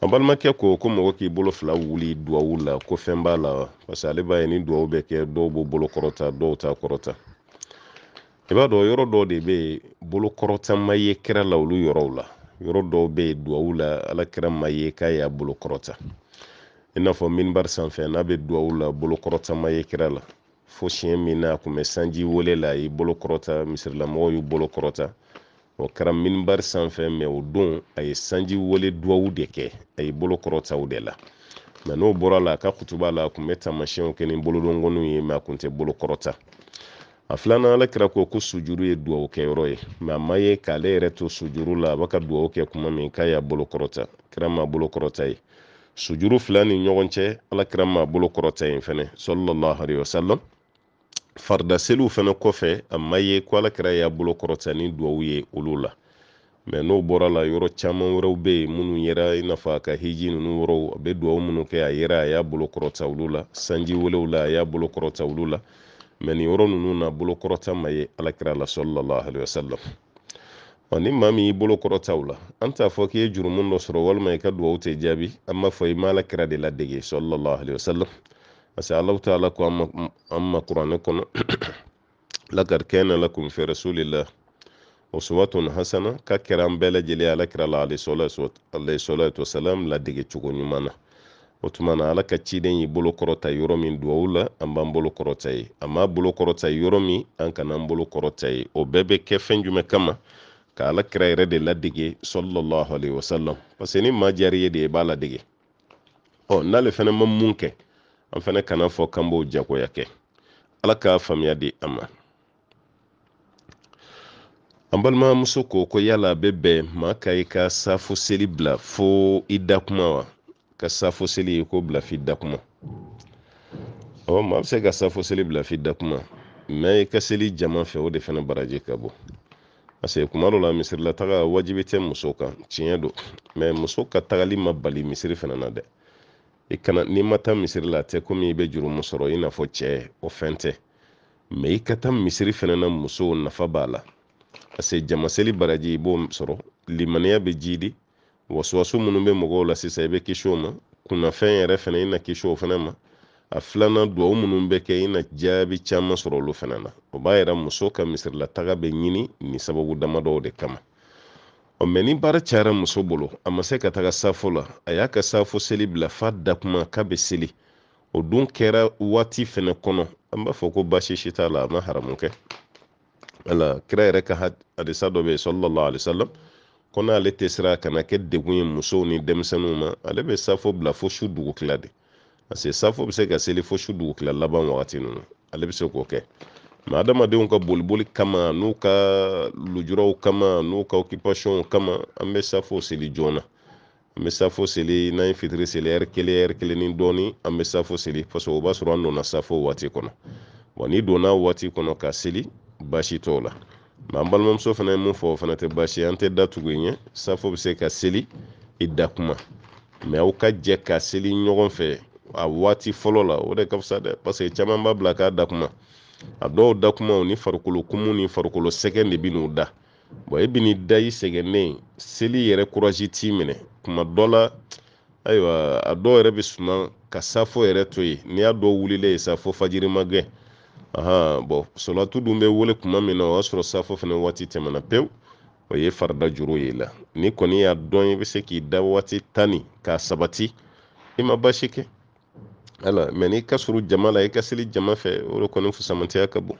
Speaker 1: an balimakɛ ko ko mɔgɔ k'i bolo fila wuli duwawu la ko fɛn b'a la parce ale b'a ye ni duwawu bɛ kɛ dɔw b'o bolo kɔrɔta dɔw t'a kɔrɔta i b'a dɔn yɔrɔ dɔw de bɛ yen bolo kɔrɔta ma ye kɛra la olu yɔrɔw la yɔrɔ dɔw bɛ yen duwawu la ala kɛra ma ye k'a y'a bolo kɔrɔta i n'a fɔ minibari sanfɛ n'a bɛ duwawu la bolo kɔrɔta ma ye kɛra la fo siɲɛ min na a kun bɛ sanji wele la i bolo kɔrɔta misirilamɔgɔw y'u bolo kɔrɔta o kɛra minibari sanfɛ mɛ o don a ye sanji wele duwawu de kɛ a y'i bolo kɔrɔta o de la mɛ n'o bɔra la a ka kutuba la a kun bɛ taamasiyɛnw kɛ ni bolodongoniw ye mɛ a kun tɛ bolo kɔrɔta a filanan ala kira ko ko sujuru ye duwawu kɛyɔrɔ ye mɛ a ma ye k'ale yɛrɛ to sujuru la a b'a ka duwawu kɛ kuma min k'a y'a bolo kɔrɔta kira ma bolo kɔrɔta ye sujuru fila ni ɲɔgɔn cɛ ala kira ma bolo kɔrɔta yen fɛnɛ sɔlɔlɔ alayi wasalam faridaseliw fɛnɛ kɔfɛ a ma ye ko alakira y'a bolo kɔrɔta ni duwawu ye olu la mɛ n'o bɔra la yɔrɔ caman wɛrɛw bɛ yen minnu yɛrɛ i n'a fɔ a ka hiji ninnu yɔrɔw a bɛ duwawu minnu kɛ a yɛrɛ a y'a bolo kɔrɔta olu la sanji welew la a y'a bolo kɔrɔta olu la mɛ nin yɔrɔ ninnu na bolo kɔrɔta ma ye alakira la sɔlɔlɔhu alayhi wa sallam ni maa min y'i bolo kɔrɔta o la an t'a fɔ k'i ye jurumu dɔ sɔrɔ walima i ka duwawu tɛ jaabi an b'a fɔ i ma alakira de ladege sɔlɔlɔhu alayhi wa parce que alahu taala ko an ma kuranɛ kɔnɔ lakad kɛna lakum fi rasulillah uswatun hasana ka kɛra an bɛɛ ala kira la alayhi salatu wasalam ladege cogo ɲuman na o tuma na ala ka ciden y'i bolo kɔrɔta yɔrɔ min duwawu la an b'an bolo kɔrɔta ye an b'a bolo an kan'an bolo kɔrɔta ye o bɛɛ bɛ kɛ fɛn kama ka ala kira yɛrɛ de ladege sallallahu alaihi wasallam parce ni maa de i b'a ladege oh, n'ale fana ma mun an fana kana fɔ k'an b'o jagoya kɛ ala k'a faamuya di an ma an balimamuso ko ko yala a bɛ bɛn maa ka i ka safo bila fo i da wa ka safo seli ko bila f'i da kuma ɔ maa bɛ se ka safo seli bila f'i da kuma i ka seli jama fɛ o de fana baraji ka bon parce que kuma dɔ la misiri taga wajibi tɛ muso kan tiɲɛ don mɛ muso ka tagali ma bali misiri fana na dɛ i kana n'i ma misiri la tɛ komi i be jurumu sɔrɔ i n'a fɔ cɛɛ o fɛn tɛ ma i ka ta misiri fɛnɛ na musow nafa b'a la parce jamaseli baraji i b'o sɔrɔ limaniya be ji wasuwasu minnu be mɔgɔw la sisan i be kisi ma kunnafɛn yɛrɛ fɛnɛ i na kisi fɛnɛ ma a filanan duwawu minnu bɛ kɛ i na jaabi caaman sɔrɔ olu fɛnɛ na o b'a yira muso ka misirilataga be ɲini ni sababu damadɔw de kama mɛ baara cayara muso bolo a ma se ka taga safo la a y'a ka safo seli bila f'a dakuma k'a bɛ seli o don kɛra waati fɛnɛ kɔnɔ an b'a fɔ ko baasi si t'a la a ma haramu kɛ ala kira yɛrɛ ka hadisa dɔ bɛ yen sɔlɔlɔ alisalam ko n'ale tɛ sira kana kɛ degun ye musow ni denmisɛnninw ma ale bɛ safo bila fo su dugukila de parce que safo bɛ se ka seli fo su dugukila laban wagati ninnu ale bɛ se k'o kɛ ma adamadenw ka boliboli kama n'u ka lujuraw kama n'u ka okipasiyɔnw kama an bɛ safo seli joona an bɛ safo seli n'an ye fitiri seli ɛri kelen ɛri kelen ni dɔɔni an bɛ safo seli paseke o b'a sɔrɔ an donna safo waati kɔnɔ wa n'i donna waati kɔnɔ ka seli baasi t'o la mɛ an balimamuso fana ye mun fɔ fana tɛ baasi an tɛ da ɲɛ safo bɛ se ka seli i da kuma aw ka jɛ ka seli ɲɔgɔn fɛ a waati fɔlɔ la o de ka fisa dɛ paseke caman b'a bila k'a da kuma a dɔw da kumaw ni farikolo kumu ni farikolo sɛgɛn de bi n'u da bɔn e bi n'i da i sɛgɛnnen seli yɛrɛ kurazi t'i minɛ kuma dɔ la ayiwa a dɔw yɛrɛ bɛ suma ka safo yɛrɛ to yen n'i y'a dɔw wulilen ye sa fo fajiri ma gɛn ahan bɔn solatu dun bɛ wele kuma min na o y'a sɔrɔ safo fana waati tɛmɛna pewu o ye farida juru ye i la ni kɔni y'a dɔn i bɛ se k'i da waati tan k'a sabati i ma baasi kɛ ala mɛ n'i ka suru jama la i e ka seli jama fɛ o de kɔni fusamantiya ka bon